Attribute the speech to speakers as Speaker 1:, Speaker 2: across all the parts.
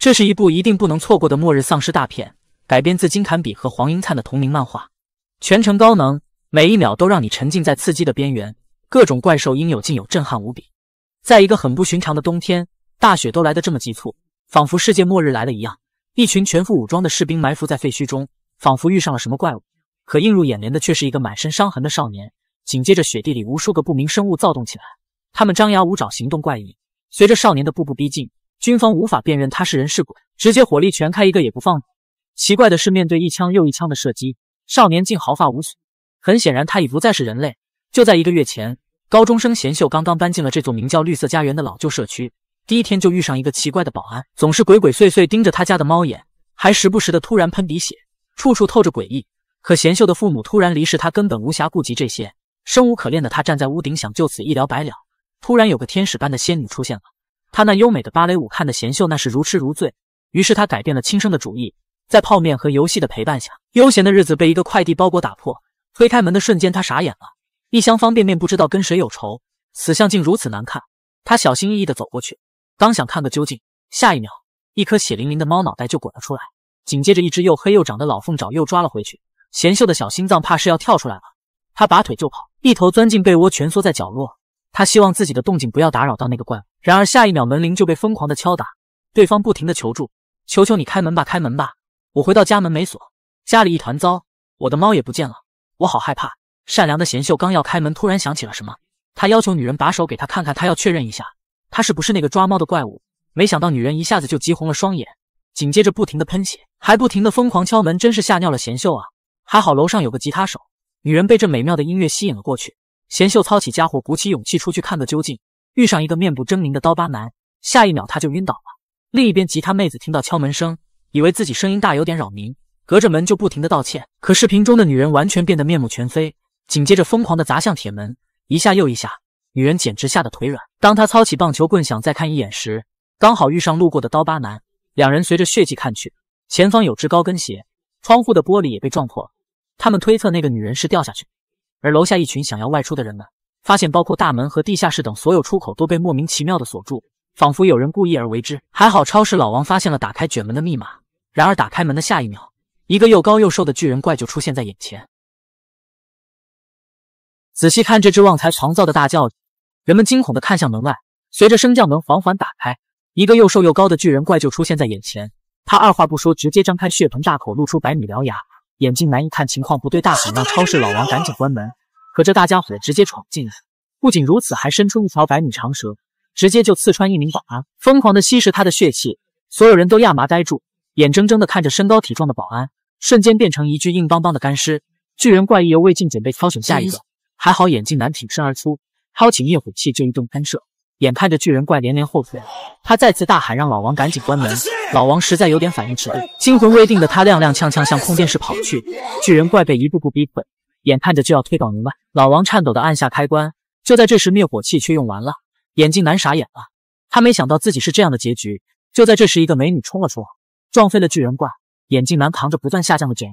Speaker 1: 这是一部一定不能错过的末日丧尸大片，改编自金坎比和黄英灿的同名漫画，全程高能，每一秒都让你沉浸在刺激的边缘，各种怪兽应有尽有，震撼无比。在一个很不寻常的冬天，大雪都来得这么急促，仿佛世界末日来了一样。一群全副武装的士兵埋伏在废墟中，仿佛遇上了什么怪物，可映入眼帘的却是一个满身伤痕的少年。紧接着，雪地里无数个不明生物躁动起来，他们张牙舞爪，行动怪异。随着少年的步步逼近。军方无法辨认他是人是鬼，直接火力全开，一个也不放奇怪的是，面对一枪又一枪的射击，少年竟毫发无损。很显然，他已不再是人类。就在一个月前，高中生贤秀刚刚搬进了这座名叫“绿色家园”的老旧社区，第一天就遇上一个奇怪的保安，总是鬼鬼祟祟盯着他家的猫眼，还时不时的突然喷鼻血，处处透着诡异。可贤秀的父母突然离世，他根本无暇顾及这些，生无可恋的他站在屋顶，想就此一了百了。突然，有个天使般的仙女出现了。他那优美的芭蕾舞，看的贤秀那是如痴如醉。于是他改变了轻生的主意，在泡面和游戏的陪伴下，悠闲的日子被一个快递包裹打破。推开门的瞬间，他傻眼了，一箱方便面不知道跟谁有仇，死相竟如此难看。他小心翼翼的走过去，刚想看个究竟，下一秒，一颗血淋淋的猫脑袋就滚了出来，紧接着一只又黑又长的老凤爪又抓了回去。贤秀的小心脏怕是要跳出来了，他拔腿就跑，一头钻进被窝，蜷缩在角落。他希望自己的动静不要打扰到那个怪物。然而下一秒，门铃就被疯狂的敲打，对方不停的求助：“求求你开门吧，开门吧！我回到家门没锁，家里一团糟，我的猫也不见了，我好害怕。”善良的贤秀刚要开门，突然想起了什么，他要求女人把手给他看看，他要确认一下，他是不是那个抓猫的怪物。没想到女人一下子就急红了双眼，紧接着不停的喷血，还不停的疯狂敲门，真是吓尿了贤秀啊！还好楼上有个吉他手，女人被这美妙的音乐吸引了过去。贤秀操起家伙，鼓起勇气出去看个究竟。遇上一个面部狰狞的刀疤男，下一秒他就晕倒了。另一边，吉他妹子听到敲门声，以为自己声音大有点扰民，隔着门就不停的道歉。可视频中的女人完全变得面目全非，紧接着疯狂的砸向铁门，一下又一下。女人简直吓得腿软。当她操起棒球棍想再看一眼时，刚好遇上路过的刀疤男。两人随着血迹看去，前方有只高跟鞋，窗户的玻璃也被撞破。他们推测那个女人是掉下去。而楼下一群想要外出的人们，发现包括大门和地下室等所有出口都被莫名其妙的锁住，仿佛有人故意而为之。还好超市老王发现了打开卷门的密码，然而打开门的下一秒，一个又高又瘦的巨人怪就出现在眼
Speaker 2: 前。仔细看，这只旺财狂躁的大叫
Speaker 1: 人们惊恐的看向门外。随着升降门缓缓打开，一个又瘦又高的巨人怪就出现在眼前，他二话不说，直接张开血盆大口，露出百米獠牙。眼镜男一看情况不对，大喊让超市老王赶紧关门。可这大家伙直接闯进来，不仅如此，还伸出一条百米长蛇，直接就刺穿一名保安，疯狂的吸食他的血气。所有人都亚麻呆住，眼睁睁的看着身高体壮的保安瞬间变成一具硬邦邦的干尸。巨人怪意犹未尽，准备挑选下一个，还好眼镜男挺身而出，抄起灭火器就一顿喷射。眼看着巨人怪连连后退，他再次大喊：“让老王赶紧关门！”老王实在有点反应迟钝，惊魂未定的他踉踉跄跄向控电室跑去。巨人怪被一步步逼退，眼看着就要推倒门外，老王颤抖的按下开关。就在这时，灭火器却用完了。眼镜男傻眼了，他没想到自己是这样的结局。就在这时，一个美女冲了出，撞飞了巨人怪。眼镜男扛着不断下降的巨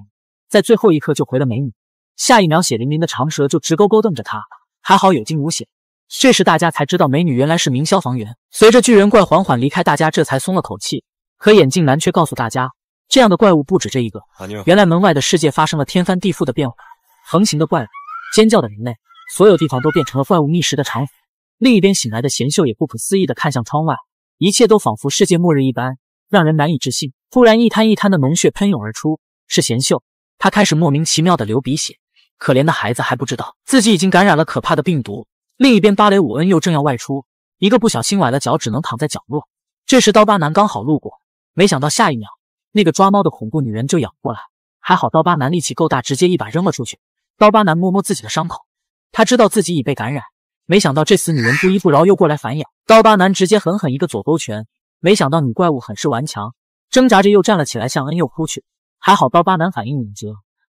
Speaker 1: 在最后一刻救回了美女。下一秒，血淋淋的长蛇就直勾勾瞪着他，还好有惊无险。这时，大家才知道美女原来是名消防员。随着巨人怪缓缓离开，大家这才松了口气。可眼镜男却告诉大家，这样的怪物不止这一个。原来门外的世界发生了天翻地覆的变化，横行的怪物，尖叫的人类，所有地方都变成了怪物觅食的场所。另一边醒来的贤秀也不可思议地看向窗外，一切都仿佛世界末日一般，让人难以置信。突然，一滩一滩的脓血喷涌而出，是贤秀。他开始莫名其妙地流鼻血，可怜的孩子还不知道自己已经感染了可怕的病毒。另一边，芭蕾舞恩又正要外出，一个不小心崴了脚，只能躺在角落。这时，刀疤男刚好路过，没想到下一秒，那个抓猫的恐怖女人就咬过来。还好刀疤男力气够大，直接一把扔了出去。刀疤男摸摸自己的伤口，他知道自己已被感染。没想到这死女人不依不饶，又过来反咬。刀疤男直接狠狠一个左勾拳，没想到女怪物很是顽强，挣扎着又站了起来，向恩佑扑去。还好刀疤男反应敏捷，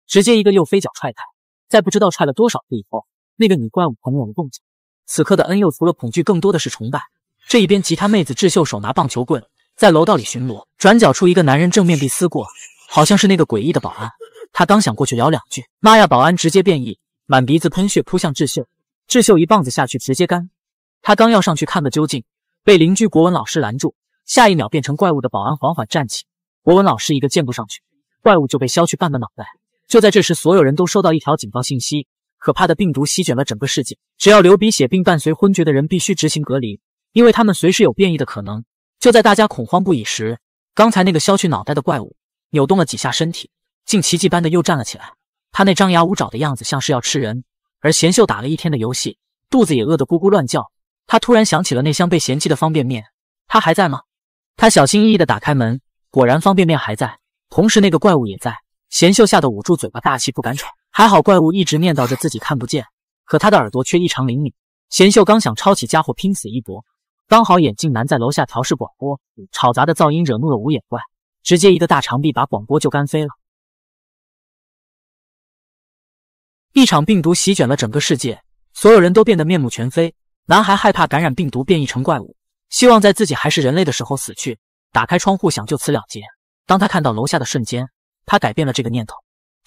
Speaker 1: 直接一个右飞脚踹开。在不知道踹了多少次以后，那个女怪物停有了动静。此刻的恩佑除了恐惧，更多的是崇拜。这一边，吉他妹子智秀手拿棒球棍在楼道里巡逻。转角处，一个男人正面壁思过，好像是那个诡异的保安。他刚想过去聊两句，妈呀！保安直接变异，满鼻子喷血扑向智秀。智秀一棒子下去，直接干。他刚要上去看个究竟，被邻居国文老师拦住。下一秒，变成怪物的保安缓缓站起。国文老师一个箭步上去，怪物就被削去半个脑袋。就在这时，所有人都收到一条警报信息。可怕的病毒席卷了整个世界，只要流鼻血并伴随昏厥的人必须执行隔离，因为他们随时有变异的可能。就在大家恐慌不已时，刚才那个削去脑袋的怪物扭动了几下身体，竟奇迹般的又站了起来。他那张牙舞爪的样子像是要吃人。而贤秀打了一天的游戏，肚子也饿得咕咕乱叫。他突然想起了那箱被嫌弃的方便面，他还在吗？他小心翼翼地打开门，果然方便面还在，同时那个怪物也在。贤秀吓得捂住嘴巴，大气不敢喘。还好怪物一直念叨着自己看不见，可他的耳朵却异常灵敏。贤秀刚想抄起家伙拼死一搏，刚好眼镜男在楼下调试广播，吵杂的噪音惹怒了无
Speaker 2: 眼怪，直接一个大长臂把广播就干飞了。
Speaker 1: 一场病毒席卷了整个世界，所有人都变得面目全非。男孩害怕感染病毒变异成怪物，希望在自己还是人类的时候死去。打开窗户想就此了结，当他看到楼下的瞬间，他改变了这个念头。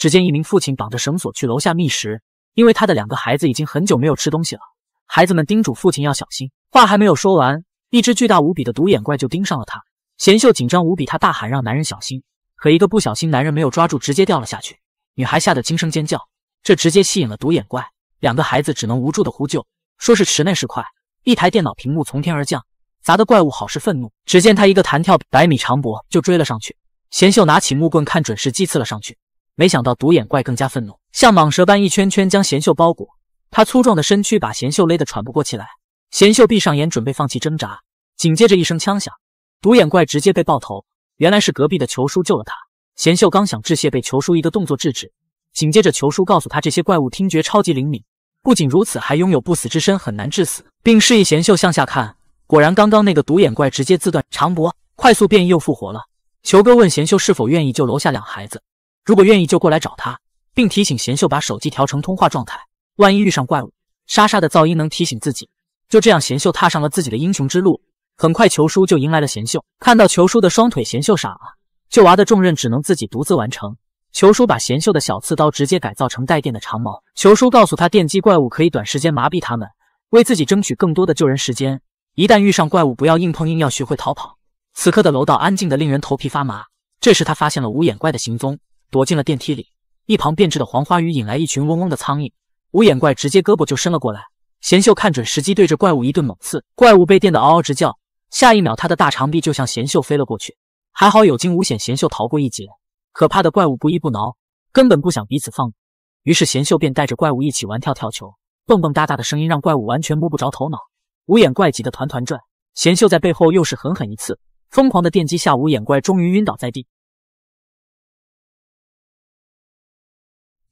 Speaker 1: 只见一名父亲绑着绳索去楼下觅食，因为他的两个孩子已经很久没有吃东西了。孩子们叮嘱父亲要小心，话还没有说完，一只巨大无比的独眼怪就盯上了他。贤秀紧张无比，他大喊让男人小心。可一个不小心，男人没有抓住，直接掉了下去。女孩吓得惊声尖叫，这直接吸引了独眼怪。两个孩子只能无助的呼救。说是迟那时快，一台电脑屏幕从天而降，砸的怪物好是愤怒。只见他一个弹跳，百米长脖就追了上去。贤秀拿起木棍，看准时机刺了上去。没想到独眼怪更加愤怒，像蟒蛇般一圈圈将贤秀包裹。他粗壮的身躯把贤秀勒得喘不过气来。贤秀闭上眼，准备放弃挣扎。紧接着一声枪响，独眼怪直接被爆头。原来是隔壁的球叔救了他。贤秀刚想致谢，被球叔一个动作制止。紧接着球叔告诉他，这些怪物听觉超级灵敏，不仅如此，还拥有不死之身，很难致死，并示意贤秀向下看。果然，刚刚那个独眼怪直接自断长脖，快速变异又复活了。球哥问贤秀是否愿意救楼下两孩子。如果愿意就过来找他，并提醒贤秀把手机调成通话状态，万一遇上怪物，沙沙的噪音能提醒自己。就这样，贤秀踏上了自己的英雄之路。很快，球叔就迎来了贤秀。看到球叔的双腿，贤秀傻了。救娃的重任只能自己独自完成。球叔把贤秀的小刺刀直接改造成带电的长矛。球叔告诉他，电击怪物可以短时间麻痹他们，为自己争取更多的救人时间。一旦遇上怪物，不要硬碰硬，要学会逃跑。此刻的楼道安静的令人头皮发麻。这时，他发现了无眼怪的行踪。躲进了电梯里，一旁变质的黄花鱼引来一群嗡嗡的苍蝇，无眼怪直接胳膊就伸了过来。贤秀看准时机，对着怪物一顿猛刺，怪物被电得嗷嗷直叫。下一秒，他的大长臂就向贤秀飞了过去，还好有惊无险，贤秀逃过一劫。可怕的怪物不依不挠，根本不想彼此放过。于是贤秀便带着怪物一起玩跳跳球，蹦蹦哒哒的声音让怪物完全摸不着头脑。无眼怪急得团团转，贤秀在背后又是狠狠一刺，疯狂的电击下，无眼怪
Speaker 2: 终于晕倒在地。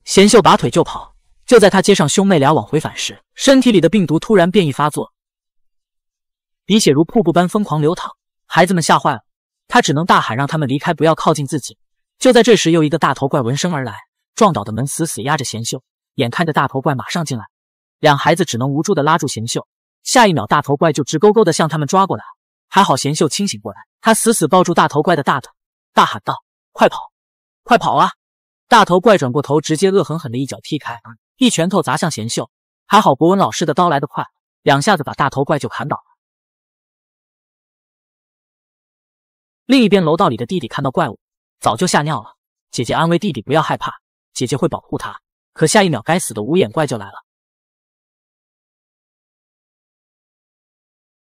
Speaker 2: 贤秀
Speaker 1: 拔腿就跑，就在他接上兄妹俩往回返时，身体里的病毒突然变异发作，鼻血如瀑布般疯狂流淌。孩子们吓坏了，他只能大喊让他们离开，不要靠近自己。就在这时，又一个大头怪闻声而来，撞倒的门死死压着贤秀，眼看着大头怪马上进来，两孩子只能无助地拉住贤秀。下一秒，大头怪就直勾勾地向他们抓过来。还好贤秀清醒过来，他死死抱住大头怪的大腿，大喊道：“快跑，快跑啊！”大头怪转过头，直接恶狠狠地一脚踢开，一拳头砸向贤秀。还好博文老师的刀来得快，两下子把大
Speaker 2: 头怪就砍倒了。另一边楼道里的弟弟看到怪物，早就吓尿了。姐姐安慰弟弟不要害怕，姐姐会保护他。可下一秒，该死的无眼怪就来了。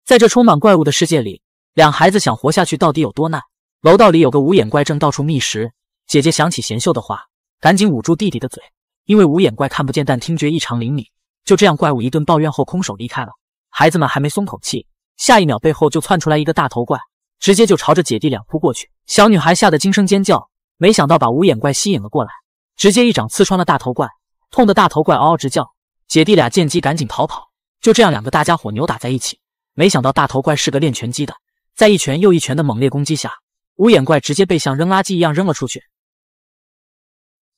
Speaker 1: 在这充满怪物的世界里，两孩子想活下去到底有多难？楼道里有个无眼怪正到处觅食。姐姐想起贤秀的话，赶紧捂住弟弟的嘴，因为无眼怪看不见，但听觉异常灵敏。就这样，怪物一顿抱怨后，空手离开了。孩子们还没松口气，下一秒背后就窜出来一个大头怪，直接就朝着姐弟俩扑过去。小女孩吓得惊声尖叫，没想到把无眼怪吸引了过来，直接一掌刺穿了大头怪，痛的大头怪嗷嗷直叫。姐弟俩见机赶紧逃跑，就这样两个大家伙扭打在一起。没想到大头怪是个练拳击的，在一拳又一拳的猛烈攻击下，无眼怪直接被像扔垃圾一样扔了出去。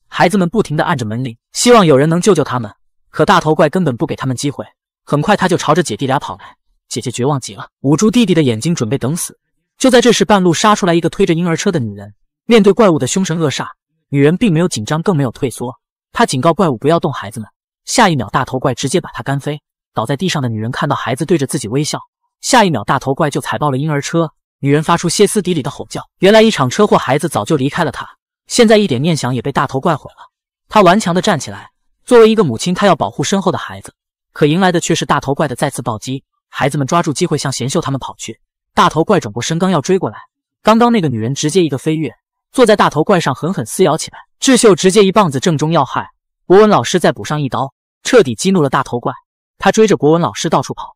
Speaker 1: 孩子们不停地按着门铃，希望有人能救救他们。可大头怪根本不给他们机会，很快他就朝着姐弟俩跑来。姐姐绝望极了，捂住弟弟的眼睛，准备等死。就在这时，半路杀出来一个推着婴儿车的女人。面对怪物的凶神恶煞，女人并没有紧张，更没有退缩。她警告怪物不要动孩子们。下一秒，大头怪直接把她干飞，倒在地上的女人看到孩子对着自己微笑。下一秒，大头怪就踩爆了婴儿车，女人发出歇斯底里的吼叫。原来一场车祸，孩子早就离开了她。现在一点念想也被大头怪毁了。他顽强地站起来。作为一个母亲，他要保护身后的孩子，可迎来的却是大头怪的再次暴击。孩子们抓住机会向贤秀他们跑去。大头怪转过身刚要追过来，刚刚那个女人直接一个飞跃，坐在大头怪上狠狠撕咬起来。智秀直接一棒子正中要害。国文老师再补上一刀，彻底激怒了大头怪。他追着国文老师到处跑。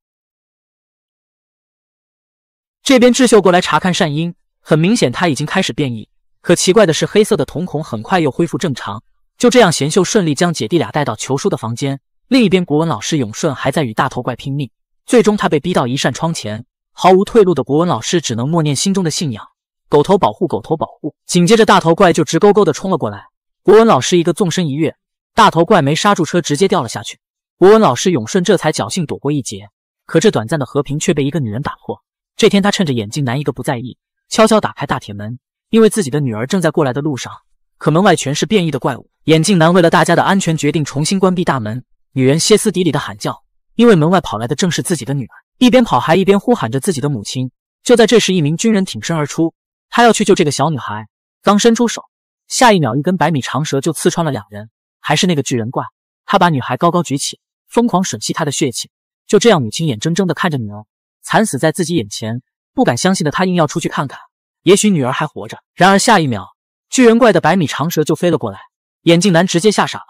Speaker 1: 这边智秀过来查看善英，很明显他已经开始变异。可奇怪的是，黑色的瞳孔很快又恢复正常。就这样，贤秀顺利将姐弟俩带到球叔的房间。另一边，国文老师永顺还在与大头怪拼命，最终他被逼到一扇窗前，毫无退路的国文老师只能默念心中的信仰：“狗头保护，狗头保护。”紧接着，大头怪就直勾勾的冲了过来。国文老师一个纵身一跃，大头怪没刹住车，直接掉了下去。国文老师永顺这才侥幸躲过一劫。可这短暂的和平却被一个女人打破。这天，他趁着眼镜男一个不在意，悄悄打开大铁门。因为自己的女儿正在过来的路上，可门外全是变异的怪物。眼镜男为了大家的安全，决定重新关闭大门。女人歇斯底里的喊叫，因为门外跑来的正是自己的女儿，一边跑还一边呼喊着自己的母亲。就在这时，一名军人挺身而出，他要去救这个小女孩。刚伸出手，下一秒一根百米长蛇就刺穿了两人，还是那个巨人怪，他把女孩高高举起，疯狂吮吸她的血气。就这样，母亲眼睁睁的看着女儿惨死在自己眼前，不敢相信的她硬要出去看看。也许女儿还活着，然而下一秒，巨人怪的百米长蛇就飞了过来，眼镜男直接吓傻了。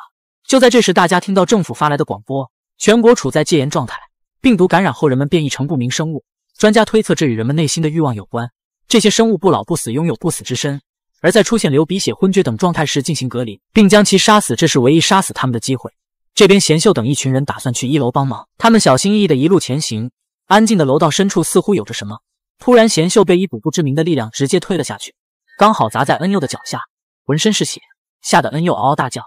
Speaker 1: 就在这时，大家听到政府发来的广播：全国处在戒严状态，病毒感染后人们变异成不明生物。专家推测这与人们内心的欲望有关。这些生物不老不死，拥有不死之身，而在出现流鼻血、昏厥等状态时进行隔离，并将其杀死，这是唯一杀死他们的机会。这边贤秀等一群人打算去一楼帮忙，他们小心翼翼的一路前行，安静的楼道深处似乎有着什么。突然，贤秀被一股不知名的力量直接推了下去，刚好砸在恩佑的脚下，浑身是血，吓得恩佑嗷嗷大叫。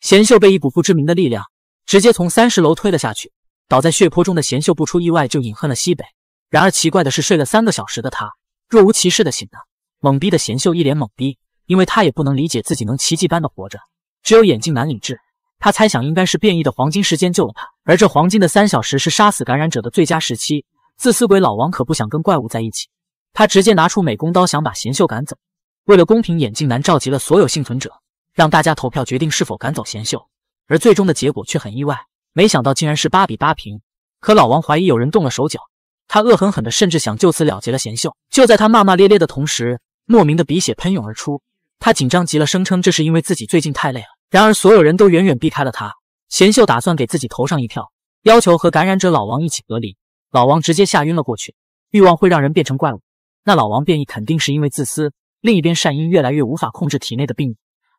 Speaker 1: 贤秀被一股不知名的力量直接从三十楼推了下去，倒在血泊中的贤秀不出意外就饮恨了西北。然而奇怪的是，睡了三个小时的他若无其事的醒了，懵逼的贤秀一脸懵逼，因为他也不能理解自己能奇迹般的活着。只有眼镜男理智。他猜想应该是变异的黄金时间救了他，而这黄金的三小时是杀死感染者的最佳时期。自私鬼老王可不想跟怪物在一起，他直接拿出美工刀想把贤秀赶走。为了公平，眼镜男召集了所有幸存者，让大家投票决定是否赶走贤秀。而最终的结果却很意外，没想到竟然是八比八平。可老王怀疑有人动了手脚，他恶狠狠的甚至想就此了结了贤秀。就在他骂骂咧咧的同时，莫名的鼻血喷涌而出，他紧张极了，声称这是因为自己最近太累了。然而，所有人都远远避开了他。贤秀打算给自己投上一票，要求和感染者老王一起隔离。老王直接吓晕了过去。欲望会让人变成怪物，那老王变异肯定是因为自私。另一边，善英越来越无法控制体内的病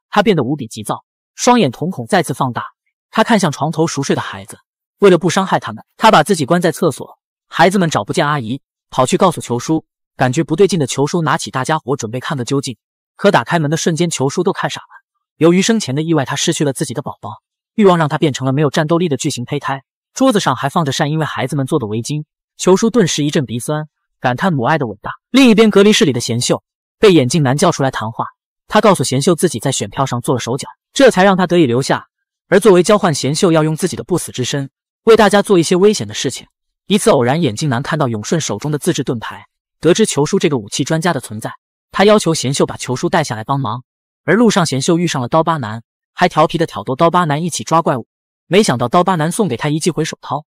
Speaker 1: 他变得无比急躁，双眼瞳孔再次放大。他看向床头熟睡的孩子，为了不伤害他们，他把自己关在厕所。孩子们找不见阿姨，跑去告诉球叔。感觉不对劲的球叔拿起大家伙准备看个究竟，可打开门的瞬间，球叔都看傻了。由于生前的意外，他失去了自己的宝宝。欲望让他变成了没有战斗力的巨型胚胎。桌子上还放着善因为孩子们做的围巾，球叔顿时一阵鼻酸，感叹母爱的伟大。另一边，隔离室里的贤秀被眼镜男叫出来谈话。他告诉贤秀，自己在选票上做了手脚，这才让他得以留下。而作为交换，贤秀要用自己的不死之身为大家做一些危险的事情。一次偶然，眼镜男看到永顺手中的自制盾牌，得知球叔这个武器专家的存在，他要求贤秀把球叔带下来帮忙。而路上贤秀遇上了刀疤男，还调皮的挑逗刀疤男一起抓怪物，没想到刀疤男送给他一记回手掏，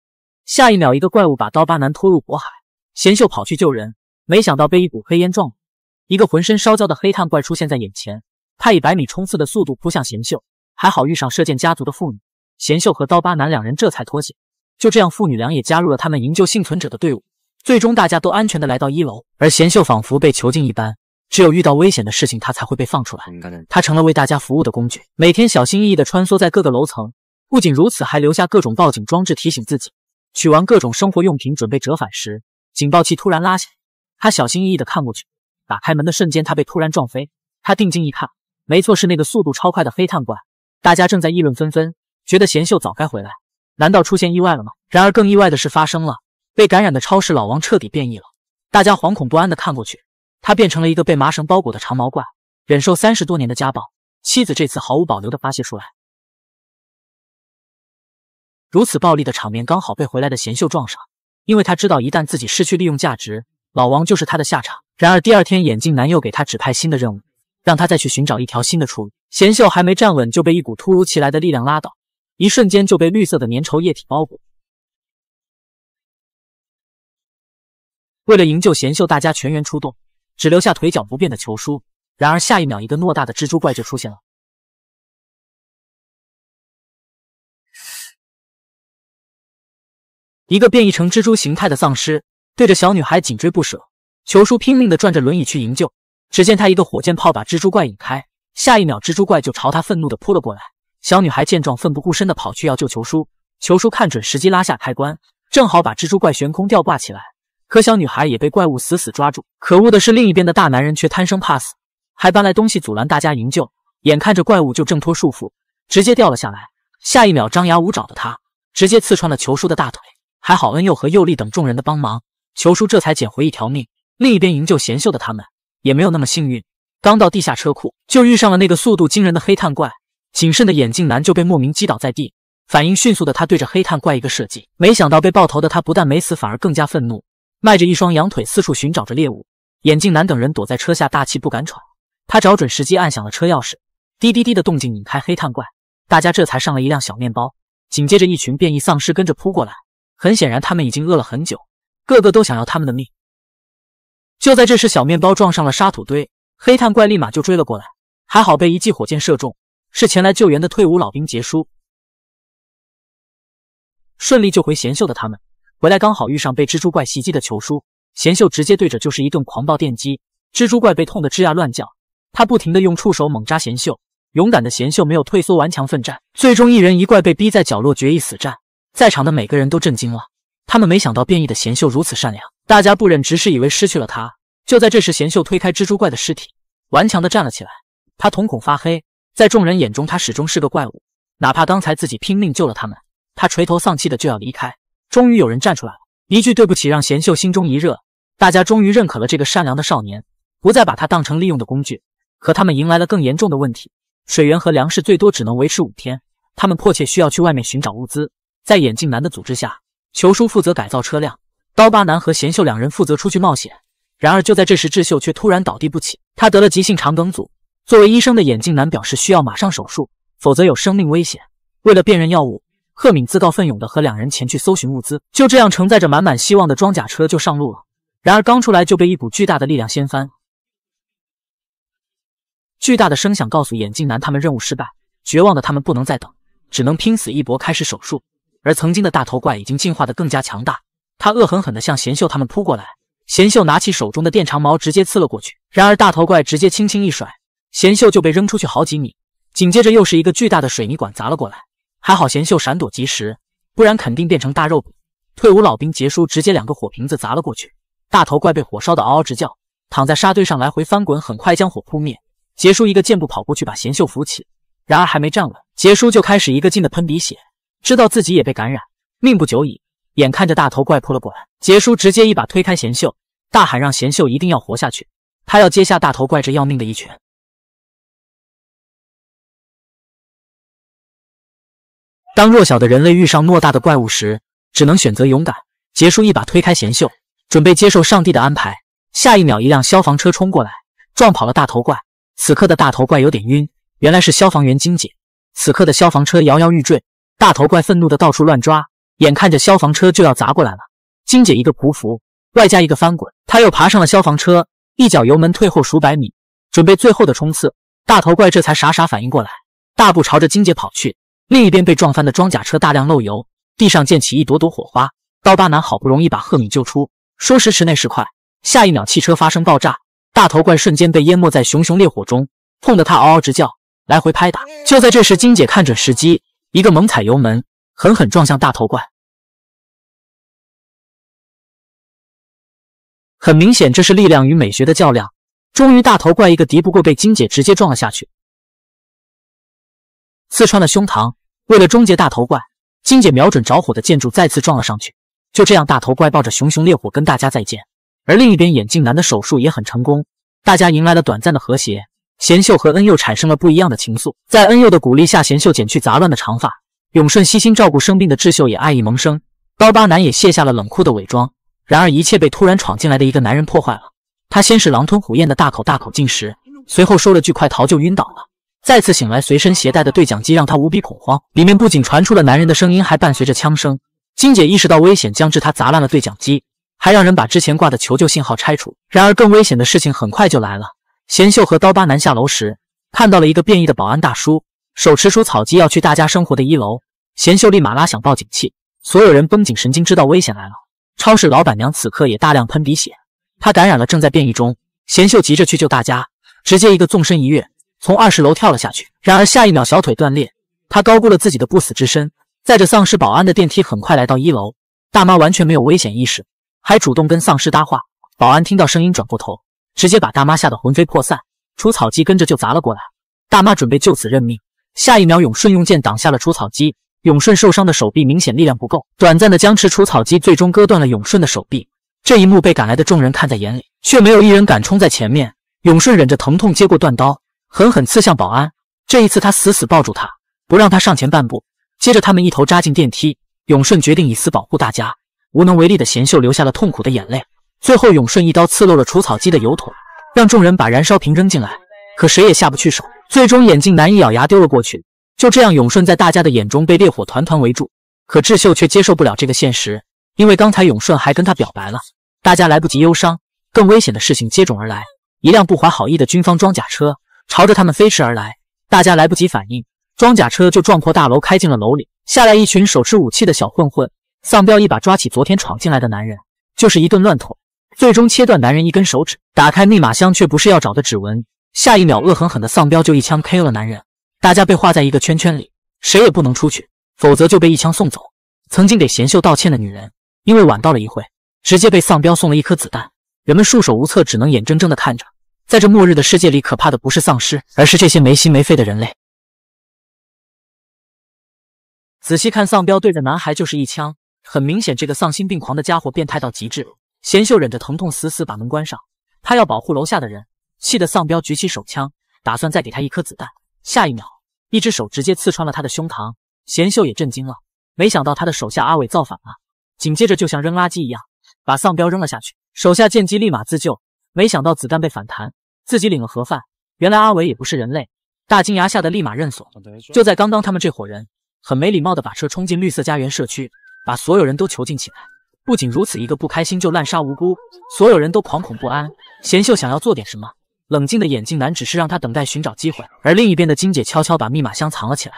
Speaker 1: 下一秒一个怪物把刀疤男拖入火海，贤秀跑去救人，没想到被一股黑烟撞了。一个浑身烧焦的黑炭怪出现在眼前，他以百米冲刺的速度扑向贤秀，还好遇上射箭家族的妇女，贤秀和刀疤男两人这才脱险，就这样父女俩也加入了他们营救幸存者的队伍，最终大家都安全的来到一楼，而贤秀仿佛被囚禁一般。只有遇到危险的事情，他才会被放出来。他成了为大家服务的工具，每天小心翼翼地穿梭在各个楼层。不仅如此，还留下各种报警装置提醒自己。取完各种生活用品，准备折返时，警报器突然拉响。他小心翼翼地看过去，打开门的瞬间，他被突然撞飞。他定睛一看，没错，是那个速度超快的黑炭怪。大家正在议论纷纷，觉得贤秀早该回来，难道出现意外了吗？然而，更意外的事发生了：被感染的超市老王彻底变异了。大家惶恐不安地看过去。他变成了一个被麻绳包裹的长毛怪，忍受三十多年的家暴，妻子这次毫无保留的发泄
Speaker 2: 出来。如此暴力的场面刚好被回来的贤秀
Speaker 1: 撞上，因为他知道一旦自己失去利用价值，老王就是他的下场。然而第二天，眼镜男又给他指派新的任务，让他再去寻找一条新的出路。贤秀还没站稳，就被一股突如其来的力量拉倒，一瞬间就被绿色的粘稠液体包裹。
Speaker 2: 为了营救贤秀，大家全员出动。只留下腿脚不便的球叔，然而下一秒，一个偌大的蜘蛛怪就出现了。一个
Speaker 1: 变异成蜘蛛形态的丧尸，对着小女孩紧追不舍。球叔拼命的转着轮椅去营救，只见他一个火箭炮把蜘蛛怪引开，下一秒蜘蛛怪就朝他愤怒的扑了过来。小女孩见状，奋不顾身的跑去要救球叔。球叔看准时机，拉下开关，正好把蜘蛛怪悬空吊挂起来。可小女孩也被怪物死死抓住。可恶的是，另一边的大男人却贪生怕死，还搬来东西阻拦大家营救。眼看着怪物就挣脱束缚，直接掉了下来。下一秒，张牙舞爪的他直接刺穿了球叔的大腿。还好恩佑和佑丽等众人的帮忙，球叔这才捡回一条命。另一边营救贤秀的他们也没有那么幸运，刚到地下车库就遇上了那个速度惊人的黑炭怪。谨慎的眼镜男就被莫名击倒在地。反应迅速的他对着黑炭怪一个射击，没想到被爆头的他不但没死，反而更加愤怒。迈着一双羊腿四处寻找着猎物，眼镜男等人躲在车下大气不敢喘。他找准时机按响了车钥匙，滴滴滴的动静引开黑炭怪，大家这才上了一辆小面包。紧接着，一群变异丧尸跟着扑过来，很显然他们已经饿了很久，个个都想要他们的命。就在这时，小面包撞上了沙土堆，黑炭怪立马就追了过来，还好被一记火箭射中，是前来救援的退伍老兵杰叔，顺利救回贤秀的他们。回来刚好遇上被蜘蛛怪袭击的球叔贤秀，直接对着就是一顿狂暴电击。蜘蛛怪被痛得吱呀乱叫，他不停的用触手猛扎贤秀。勇敢的贤秀没有退缩，顽强奋战。最终一人一怪被逼在角落决一死战。在场的每个人都震惊了，他们没想到变异的贤秀如此善良。大家不忍直视，以为失去了他。就在这时，贤秀推开蜘蛛怪的尸体，顽强的站了起来。他瞳孔发黑，在众人眼中他始终是个怪物，哪怕刚才自己拼命救了他们。他垂头丧气的就要离开。终于有人站出来了，一句对不起让贤秀心中一热。大家终于认可了这个善良的少年，不再把他当成利用的工具。可他们迎来了更严重的问题：水源和粮食最多只能维持五天，他们迫切需要去外面寻找物资。在眼镜男的组织下，球叔负责改造车辆，刀疤男和贤秀两人负责出去冒险。然而就在这时，智秀却突然倒地不起，他得了急性肠梗阻。作为医生的眼镜男表示需要马上手术，否则有生命危险。为了辨认药物。赫敏自告奋勇的和两人前去搜寻物资，就这样承载着满满希望的装甲车就上路了。然而刚出来就被一股巨大的力量掀翻，巨大的声响告诉眼镜男他们任务失败，绝望的他们不能再等，只能拼死一搏开始手术。而曾经的大头怪已经进化的更加强大，他恶狠狠的向贤秀他们扑过来，贤秀拿起手中的电长矛直接刺了过去，然而大头怪直接轻轻一甩，贤秀就被扔出去好几米，紧接着又是一个巨大的水泥管砸了过来。还好贤秀闪躲及时，不然肯定变成大肉饼。退伍老兵杰叔直接两个火瓶子砸了过去，大头怪被火烧的嗷嗷直叫，躺在沙堆上来回翻滚，很快将火扑灭。杰叔一个箭步跑过去，把贤秀扶起，然而还没站稳，杰叔就开始一个劲的喷鼻血，知道自己也被感染，命不久矣。眼看着大头怪扑了过来，杰叔直接一把推开贤秀，大喊让贤秀一定要活下去，他
Speaker 2: 要接下大头怪这要命的一拳。
Speaker 1: 当弱小的人类遇上诺大的怪物时，只能选择勇敢。杰叔一把推开贤秀，准备接受上帝的安排。下一秒，一辆消防车冲过来，撞跑了大头怪。此刻的大头怪有点晕，原来是消防员金姐。此刻的消防车摇摇欲坠，大头怪愤怒的到处乱抓，眼看着消防车就要砸过来了，金姐一个匍匐，外加一个翻滚，他又爬上了消防车，一脚油门退后数百米，准备最后的冲刺。大头怪这才傻傻反应过来，大步朝着金姐跑去。另一边被撞翻的装甲车大量漏油，地上溅起一朵朵火花。刀疤男好不容易把赫敏救出，说时迟那时快，下一秒汽车发生爆炸，大头怪瞬间被淹没在熊熊烈火中，痛得他嗷嗷直叫，来回拍打。就在这时，金姐看准时机，一个猛踩油门，狠狠撞向大头怪。
Speaker 2: 很明显，这是力量与美学的较量。终于，大头怪一个敌不过，被金姐直接撞了下去，刺
Speaker 1: 穿了胸膛。为了终结大头怪，金姐瞄准着火的建筑再次撞了上去。就这样，大头怪抱着熊熊烈火跟大家再见。而另一边，眼镜男的手术也很成功，大家迎来了短暂的和谐。贤秀和恩佑产生了不一样的情愫，在恩佑的鼓励下，贤秀剪去杂乱的长发。永顺悉心照顾生病的智秀，也爱意萌生。刀疤男也卸下了冷酷的伪装。然而，一切被突然闯进来的一个男人破坏了。他先是狼吞虎咽的大口大口进食，随后说了句“快逃”就晕倒了。再次醒来，随身携带的对讲机让他无比恐慌，里面不仅传出了男人的声音，还伴随着枪声。金姐意识到危险将至，她砸烂了对讲机，还让人把之前挂的求救信号拆除。然而，更危险的事情很快就来了。贤秀和刀疤男下楼时，看到了一个变异的保安大叔，手持除草机要去大家生活的一楼。贤秀立马拉响报警器，所有人绷紧神经，知道危险来了。超市老板娘此刻也大量喷鼻血，她感染了，正在变异中。贤秀急着去救大家，直接一个纵身一跃。从二十楼跳了下去，然而下一秒小腿断裂，他高估了自己的不死之身。载着丧尸保安的电梯很快来到一楼，大妈完全没有危险意识，还主动跟丧尸搭话。保安听到声音转过头，直接把大妈吓得魂飞魄散。除草机跟着就砸了过来，大妈准备就此认命。下一秒，永顺用剑挡下了除草机。永顺受伤的手臂明显力量不够，短暂的僵持，除草机最终割断了永顺的手臂。这一幕被赶来的众人看在眼里，却没有一人敢冲在前面。永顺忍着疼痛接过断刀。狠狠刺向保安，这一次他死死抱住他，不让他上前半步。接着他们一头扎进电梯。永顺决定以死保护大家，无能为力的贤秀流下了痛苦的眼泪。最后永顺一刀刺漏了除草机的油桶，让众人把燃烧瓶扔进来。可谁也下不去手，最终眼镜男一咬牙丢了过去。就这样，永顺在大家的眼中被烈火团团围住。可智秀却接受不了这个现实，因为刚才永顺还跟他表白了。大家来不及忧伤，更危险的事情接踵而来。一辆不怀好意的军方装甲车。朝着他们飞驰而来，大家来不及反应，装甲车就撞破大楼，开进了楼里。下来一群手持武器的小混混，丧彪一把抓起昨天闯进来的男人，就是一顿乱捅，最终切断男人一根手指。打开密码箱，却不是要找的指纹。下一秒，恶狠狠的丧彪就一枪 KO 了男人。大家被画在一个圈圈里，谁也不能出去，否则就被一枪送走。曾经给贤秀道歉的女人，因为晚到了一会，直接被丧彪送了一颗子弹。人们束手无策，只能眼睁睁的看着。在这末日的世界里，可怕的不是丧尸，而是这些没心没肺的人类。仔细看，丧彪对着男孩就是一枪，很明显，这个丧心病狂的家伙变态到极致。贤秀忍着疼痛，死死把门关上，他要保护楼下的人。气得丧彪举起手枪，打算再给他一颗子弹。下一秒，一只手直接刺穿了他的胸膛。贤秀也震惊了，没想到他的手下阿伟造反了。紧接着，就像扔垃圾一样，把丧彪扔了下去。手下见机立马自救，没想到子弹被反弹。自己领了盒饭，原来阿伟也不是人类。大金牙吓得立马认怂。就在刚刚，他们这伙人很没礼貌的把车冲进绿色家园社区，把所有人都囚禁起来。不仅如此，一个不开心就滥杀无辜，所有人都惶恐不安。贤秀想要做点什么，冷静的眼镜男只是让他等待寻找机会。而另一边的金姐悄悄把密码箱藏了起来，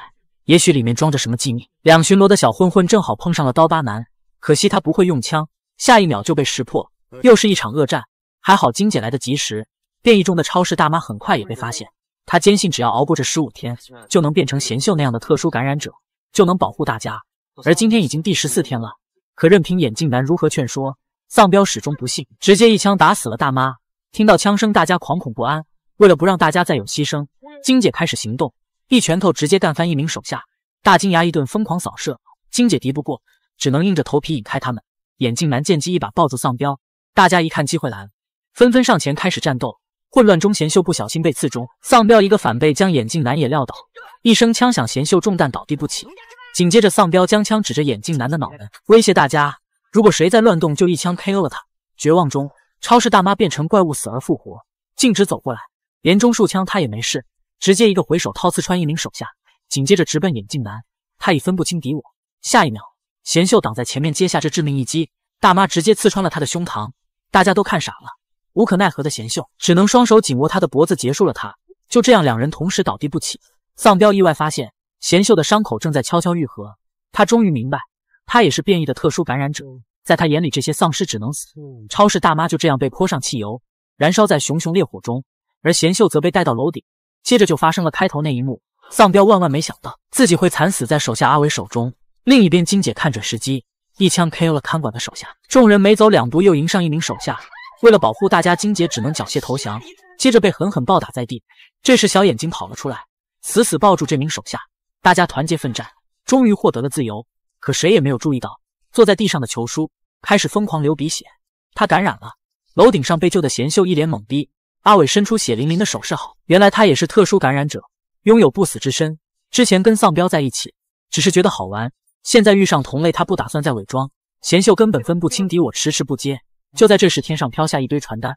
Speaker 1: 也许里面装着什么机密。两巡逻的小混混正好碰上了刀疤男，可惜他不会用枪，下一秒就被识破，又是一场恶战。还好金姐来得及时。变异中的超市大妈很快也被发现，她坚信只要熬过这十五天，就能变成贤秀那样的特殊感染者，就能保护大家。而今天已经第十四天了，可任凭眼镜男如何劝说，丧彪始终不信，直接一枪打死了大妈。听到枪声，大家惶恐不安。为了不让大家再有牺牲，金姐开始行动，一拳头直接干翻一名手下。大金牙一顿疯狂扫射，金姐敌不过，只能硬着头皮引开他们。眼镜男见机，一把抱住丧彪。大家一看机会来了，纷纷上前开始战斗。混乱中，贤秀不小心被刺中，丧彪一个反背将眼镜男也撂倒。一声枪响，贤秀中弹倒地不起。紧接着，丧彪将枪指着眼镜男的脑门，威胁大家：“如果谁再乱动，就一枪 K.O. 了他。”绝望中，超市大妈变成怪物，死而复活，径直走过来，连中数枪他也没事，直接一个回手掏刺穿一名手下，紧接着直奔眼镜男。他已分不清敌我，下一秒，贤秀挡在前面接下这致命一击，大妈直接刺穿了他的胸膛，大家都看傻了。无可奈何的贤秀只能双手紧握他的脖子，结束了他。就这样，两人同时倒地不起。丧彪意外发现贤秀的伤口正在悄悄愈合，他终于明白，他也是变异的特殊感染者。在他眼里，这些丧尸只能死。超市大妈就这样被泼上汽油，燃烧在熊熊烈火中，而贤秀则被带到楼顶，接着就发生了开头那一幕。丧彪万万没想到自己会惨死在手下阿伟手中。另一边，金姐看准时机，一枪 K.O. 了看管的手下。众人没走两步，又迎上一名手下。为了保护大家，金姐只能缴械投降，接着被狠狠暴打在地。这时，小眼睛跑了出来，死死抱住这名手下。大家团结奋战，终于获得了自由。可谁也没有注意到，坐在地上的球叔开始疯狂流鼻血，他感染了。楼顶上被救的贤秀一脸懵逼。阿伟伸出血淋淋的手示好，原来他也是特殊感染者，拥有不死之身。之前跟丧彪在一起，只是觉得好玩。现在遇上同类，他不打算再伪装。贤秀根本分不清敌我，迟迟不接。就在这时，天上飘下一堆传单。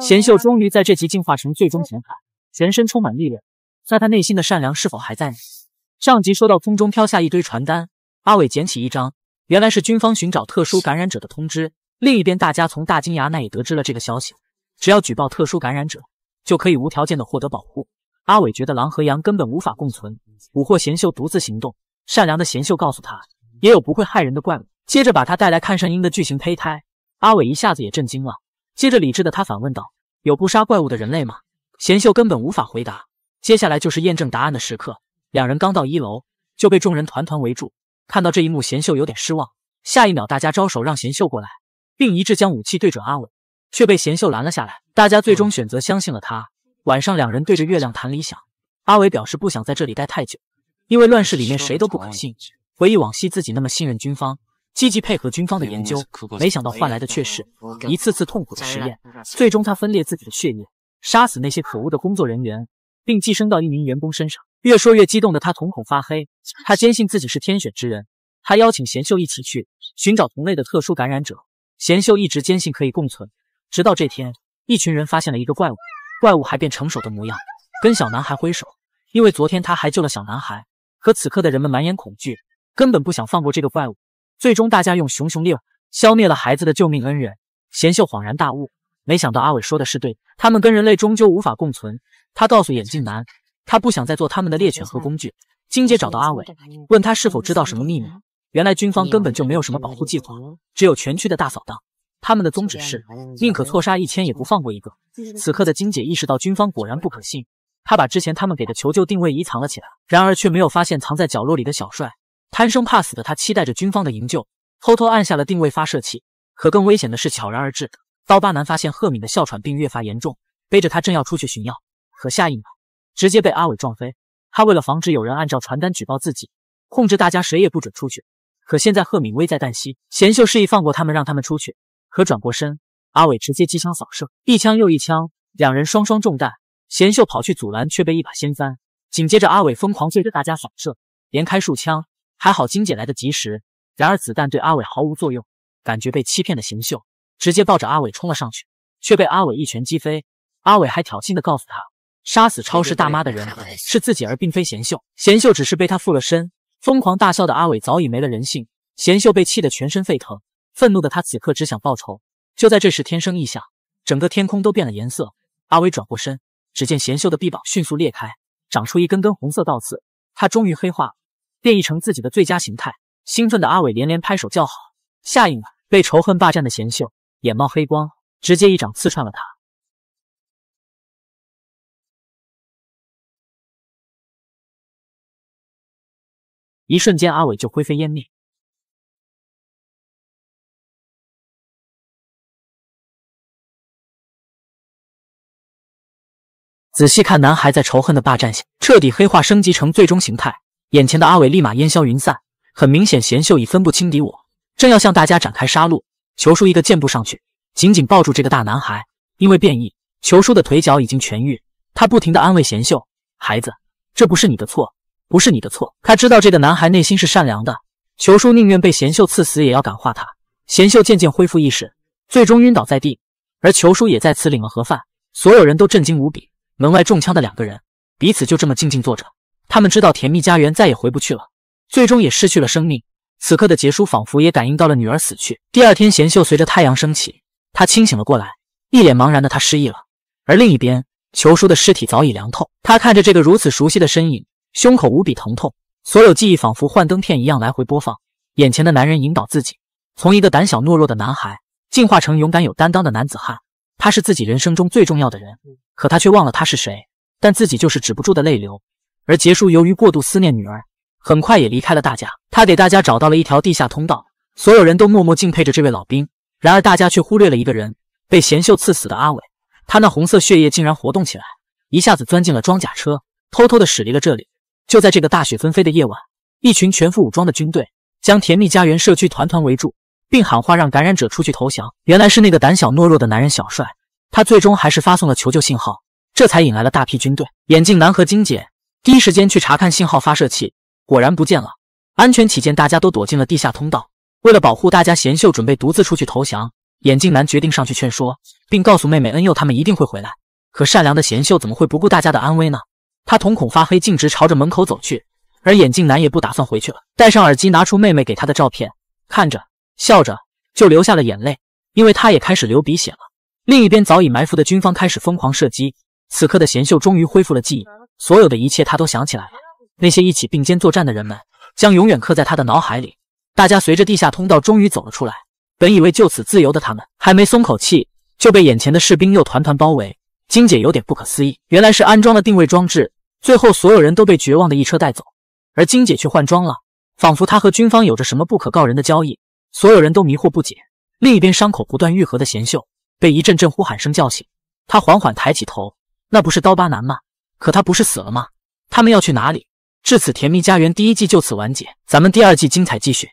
Speaker 2: 贤秀终于在这集进化成最终前海，全
Speaker 1: 身充满力量。在他内心的善良是否还在？呢？上集说到，空中飘下一堆传单，阿伟捡起一张，原来是军方寻找特殊感染者的通知。另一边，大家从大金牙那也得知了这个消息：只要举报特殊感染者，就可以无条件的获得保护。阿伟觉得狼和羊根本无法共存，蛊惑贤秀独自行动。善良的贤秀告诉他。也有不会害人的怪物。接着把他带来看上鹰的巨型胚胎，阿伟一下子也震惊了。接着理智的他反问道：“有不杀怪物的人类吗？”贤秀根本无法回答。接下来就是验证答案的时刻。两人刚到一楼，就被众人团团围住。看到这一幕，贤秀有点失望。下一秒，大家招手让贤秀过来，并一致将武器对准阿伟，却被贤秀拦了下来。大家最终选择相信了他。晚上，两人对着月亮谈理想。阿伟表示不想在这里待太久，因为乱世里面谁都不可信。回忆往昔，自己那么信任军方，积极配合军方的研究，没想到换来的却是一次次痛苦的实验。最终，他分裂自己的血液，杀死那些可恶的工作人员，并寄生到一名员工身上。越说越激动的他，瞳孔发黑。他坚信自己是天选之人。他邀请贤秀一起去寻找同类的特殊感染者。贤秀一直坚信可以共存，直到这天，一群人发现了一个怪物，怪物还变成熟的模样，跟小男孩挥手。因为昨天他还救了小男孩，可此刻的人们满眼恐惧。根本不想放过这个怪物。最终，大家用熊熊烈火消灭了孩子的救命恩人。贤秀恍然大悟，没想到阿伟说的是对的。他们跟人类终究无法共存。他告诉眼镜男，他不想再做他们的猎犬和工具。金姐找到阿伟，问他是否知道什么秘密。原来军方根本就没有什么保护计划，只有全区的大扫荡。他们的宗旨是宁可错杀一千，也不放过一个。此刻的金姐意识到军方果然不可信，她把之前他们给的求救定位仪藏了起来。然而，却没有发现藏在角落里的小帅。贪生怕死的他期待着军方的营救，偷偷按下了定位发射器。可更危险的是，悄然而至。刀疤男发现赫敏的哮喘病越发严重，背着他正要出去寻药，可下一秒直接被阿伟撞飞。他为了防止有人按照传单举报自己，控制大家谁也不准出去。可现在赫敏危在旦夕，贤秀示意放过他们，让他们出去。可转过身，阿伟直接机枪扫射，一枪又一枪，两人双双中弹。贤秀跑去阻拦，却被一把掀翻。紧接着，阿伟疯狂对着大家扫射，连开数枪。还好金姐来得及时，然而子弹对阿伟毫无作用。感觉被欺骗的贤秀直接抱着阿伟冲了上去，却被阿伟一拳击飞。阿伟还挑衅的告诉他，杀死超市大妈的人是自己，而并非贤秀。贤秀只是被他附了身。疯狂大笑的阿伟早已没了人性，贤秀被气得全身沸腾，愤怒的他此刻只想报仇。就在这时，天生异象，整个天空都变了颜色。阿伟转过身，只见贤秀的臂膀迅速裂开，长出一根根红色倒刺。他终于黑化变异成自己的最佳形态，兴奋的阿伟连连拍手叫好。下一秒，被仇恨霸占的贤秀眼
Speaker 2: 冒黑光，直接一掌刺穿了他。一瞬间，阿伟就灰飞烟灭。仔细看，男孩
Speaker 1: 在仇恨的霸占下彻底黑化，升级成最终形态。眼前的阿伟立马烟消云散，很明显贤秀已分不清敌我，正要向大家展开杀戮，球叔一个箭步上去，紧紧抱住这个大男孩。因为变异，球叔的腿脚已经痊愈，他不停地安慰贤秀：“孩子，这不是你的错，不是你的错。”他知道这个男孩内心是善良的，球叔宁愿被贤秀刺死，也要感化他。贤秀渐渐恢复意识，最终晕倒在地，而球叔也在此领了盒饭。所有人都震惊无比。门外中枪的两个人，彼此就这么静静坐着。他们知道甜蜜家园再也回不去了，最终也失去了生命。此刻的杰叔仿佛也感应到了女儿死去。第二天，贤秀随着太阳升起，他清醒了过来，一脸茫然的他失忆了。而另一边，球叔的尸体早已凉透。他看着这个如此熟悉的身影，胸口无比疼痛，所有记忆仿佛幻灯片一样来回播放。眼前的男人引导自己，从一个胆小懦弱的男孩进化成勇敢有担当的男子汉。他是自己人生中最重要的人，可他却忘了他是谁。但自己就是止不住的泪流。而杰叔由于过度思念女儿，很快也离开了大家。他给大家找到了一条地下通道，所有人都默默敬佩着这位老兵。然而，大家却忽略了一个人——被贤秀刺死的阿伟。他那红色血液竟然活动起来，一下子钻进了装甲车，偷偷的驶离了这里。就在这个大雪纷飞的夜晚，一群全副武装的军队将甜蜜家园社区团团围住，并喊话让感染者出去投降。原来是那个胆小懦弱的男人小帅，他最终还是发送了求救信号，这才引来了大批军队。眼镜男和金姐。第一时间去查看信号发射器，果然不见了。安全起见，大家都躲进了地下通道。为了保护大家，贤秀准备独自出去投降。眼镜男决定上去劝说，并告诉妹妹恩佑他们一定会回来。可善良的贤秀怎么会不顾大家的安危呢？他瞳孔发黑，径直朝着门口走去。而眼镜男也不打算回去了，戴上耳机，拿出妹妹给他的照片，看着笑着就流下了眼泪，因为他也开始流鼻血了。另一边早已埋伏的军方开始疯狂射击。此刻的贤秀终于恢复了记忆。所有的一切他都想起来了，那些一起并肩作战的人们将永远刻在他的脑海里。大家随着地下通道终于走了出来，本以为就此自由的他们还没松口气，就被眼前的士兵又团团包围。金姐有点不可思议，原来是安装了定位装置。最后所有人都被绝望的一车带走，而金姐却换装了，仿佛她和军方有着什么不可告人的交易。所有人都迷惑不解。另一边，伤口不断愈合的贤秀被一阵阵呼喊声叫醒，他缓缓抬起头，那不是刀疤男吗？可他不是死了吗？他们要去哪里？至此，《甜蜜家园》第一季就此完结，咱们第二
Speaker 2: 季精彩继续。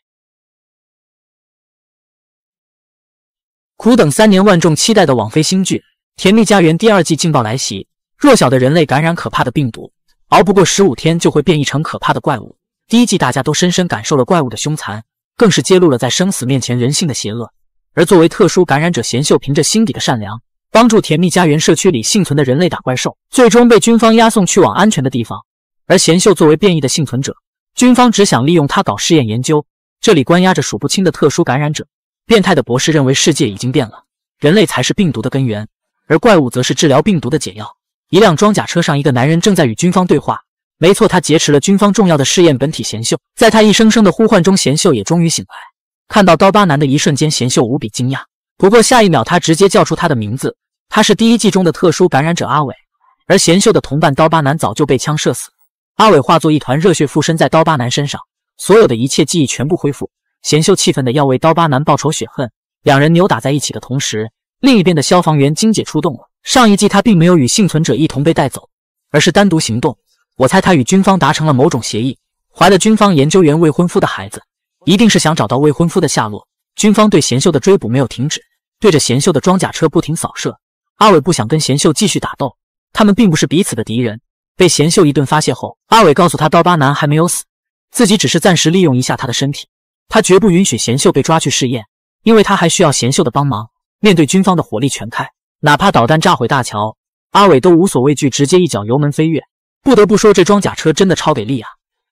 Speaker 2: 苦等三
Speaker 1: 年，万众期待的网飞新剧《甜蜜家园》第二季劲爆来袭！弱小的人类感染可怕的病毒，熬不过十五天就会变异成可怕的怪物。第一季大家都深深感受了怪物的凶残，更是揭露了在生死面前人性的邪恶。而作为特殊感染者贤秀，凭着心底的善良。帮助甜蜜家园社区里幸存的人类打怪兽，最终被军方押送去往安全的地方。而贤秀作为变异的幸存者，军方只想利用他搞试验研究。这里关押着数不清的特殊感染者。变态的博士认为世界已经变了，人类才是病毒的根源，而怪物则是治疗病毒的解药。一辆装甲车上，一个男人正在与军方对话。没错，他劫持了军方重要的试验本体贤秀。在他一声声的呼唤中，贤秀也终于醒来。看到刀疤男的一瞬间，贤秀无比惊讶。不过下一秒，他直接叫出他的名字。他是第一季中的特殊感染者阿伟，而贤秀的同伴刀疤男早就被枪射死。阿伟化作一团热血附身在刀疤男身上，所有的一切记忆全部恢复。贤秀气愤的要为刀疤男报仇雪恨，两人扭打在一起的同时，另一边的消防员金姐出动了。上一季她并没有与幸存者一同被带走，而是单独行动。我猜她与军方达成了某种协议，怀了军方研究员未婚夫的孩子，一定是想找到未婚夫的下落。军方对贤秀的追捕没有停止，对着贤秀的装甲车不停扫射。阿伟不想跟贤秀继续打斗，他们并不是彼此的敌人。被贤秀一顿发泄后，阿伟告诉他，刀疤男还没有死，自己只是暂时利用一下他的身体。他绝不允许贤秀被抓去试验，因为他还需要贤秀的帮忙。面对军方的火力全开，哪怕导弹炸毁大桥，阿伟都无所畏惧，直接一脚油门飞跃。不得不说，这装甲车真的超给力啊！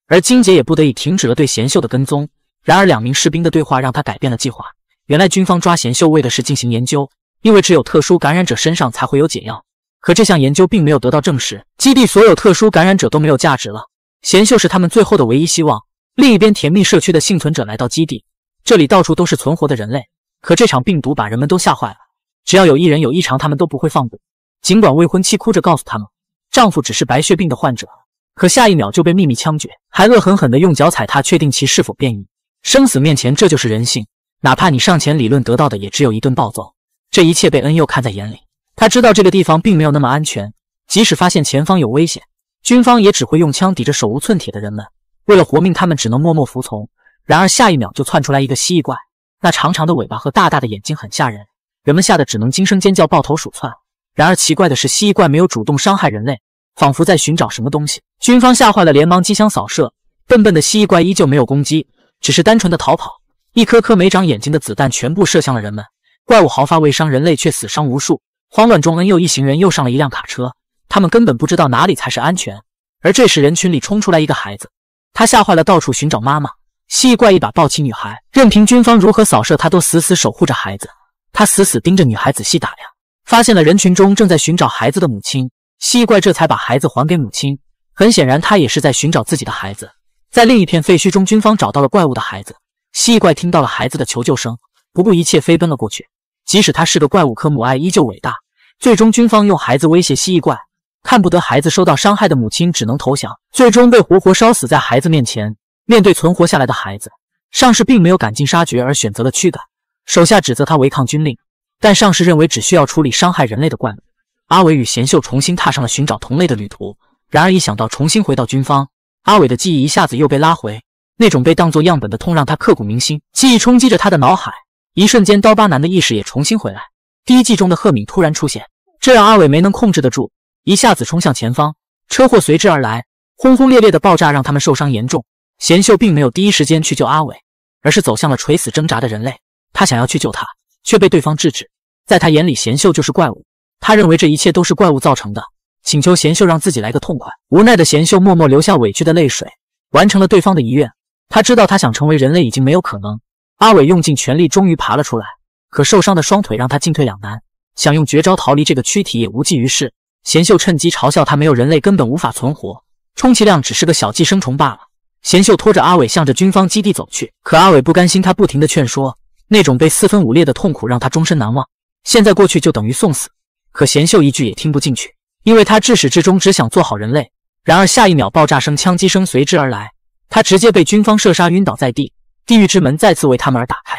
Speaker 1: 而金姐也不得已停止了对贤秀的跟踪。然而，两名士兵的对话让他改变了计划。原来，军方抓贤秀为的是进行研究，因为只有特殊感染者身上才会有解药。可这项研究并没有得到证实，基地所有特殊感染者都没有价值了。贤秀是他们最后的唯一希望。另一边，甜蜜社区的幸存者来到基地，这里到处都是存活的人类。可这场病毒把人们都吓坏了，只要有一人有异常，他们都不会放过。尽管未婚妻哭着告诉他们，丈夫只是白血病的患者，可下一秒就被秘密枪决，还恶狠狠地用脚踩他，确定其是否变异。生死面前，这就是人性。哪怕你上前理论，得到的也只有一顿暴揍。这一切被恩佑看在眼里，他知道这个地方并没有那么安全。即使发现前方有危险，军方也只会用枪抵着手无寸铁的人们。为了活命，他们只能默默服从。然而下一秒就窜出来一个蜥蜴怪，那长长的尾巴和大大的眼睛很吓人，人们吓得只能惊声尖叫、抱头鼠窜。然而奇怪的是，蜥蜴怪没有主动伤害人类，仿佛在寻找什么东西。军方吓坏了，连忙机枪扫射，笨笨的蜥蜴怪依旧没有攻击。只是单纯的逃跑，一颗颗没长眼睛的子弹全部射向了人们。怪物毫发未伤，人类却死伤无数。慌乱中，恩佑一行人又上了一辆卡车。他们根本不知道哪里才是安全。而这时，人群里冲出来一个孩子，他吓坏了，到处寻找妈妈。蜥蜴怪一把抱起女孩，任凭军方如何扫射，他都死死守护着孩子。他死死盯着女孩，仔细打量，发现了人群中正在寻找孩子的母亲。蜥蜴怪这才把孩子还给母亲。很显然，他也是在寻找自己的孩子。在另一片废墟中，军方找到了怪物的孩子蜥蜴怪。听到了孩子的求救声，不顾一切飞奔了过去。即使他是个怪物，可母爱依旧伟大。最终，军方用孩子威胁蜥蜴怪，看不得孩子受到伤害的母亲只能投降，最终被活活烧死在孩子面前。面对存活下来的孩子，上士并没有赶尽杀绝，而选择了驱赶。手下指责他违抗军令，但上士认为只需要处理伤害人类的怪物。阿伟与贤秀重新踏上了寻找同类的旅途。然而，一想到重新回到军方，阿伟的记忆一下子又被拉回，那种被当作样本的痛让他刻骨铭心。记忆冲击着他的脑海，一瞬间，刀疤男的意识也重新回来。第一季中的赫敏突然出现，这让阿伟没能控制得住，一下子冲向前方，车祸随之而来，轰轰烈烈的爆炸让他们受伤严重。贤秀并没有第一时间去救阿伟，而是走向了垂死挣扎的人类。他想要去救他，却被对方制止。在他眼里，贤秀就是怪物。他认为这一切都是怪物造成的。请求贤秀让自己来个痛快，无奈的贤秀默默流下委屈的泪水，完成了对方的遗愿。他知道他想成为人类已经没有可能。阿伟用尽全力，终于爬了出来，可受伤的双腿让他进退两难，想用绝招逃离这个躯体也无济于事。贤秀趁机嘲笑他没有人类根本无法存活，充其量只是个小寄生虫罢了。贤秀拖着阿伟向着军方基地走去，可阿伟不甘心，他不停地劝说，那种被四分五裂的痛苦让他终身难忘。现在过去就等于送死，可贤秀一句也听不进去。因为他至始至终只想做好人类。然而下一秒，爆炸声、枪击声随之而来，他直接被军方射杀，晕倒在地。
Speaker 2: 地狱之门再次为他们而打开。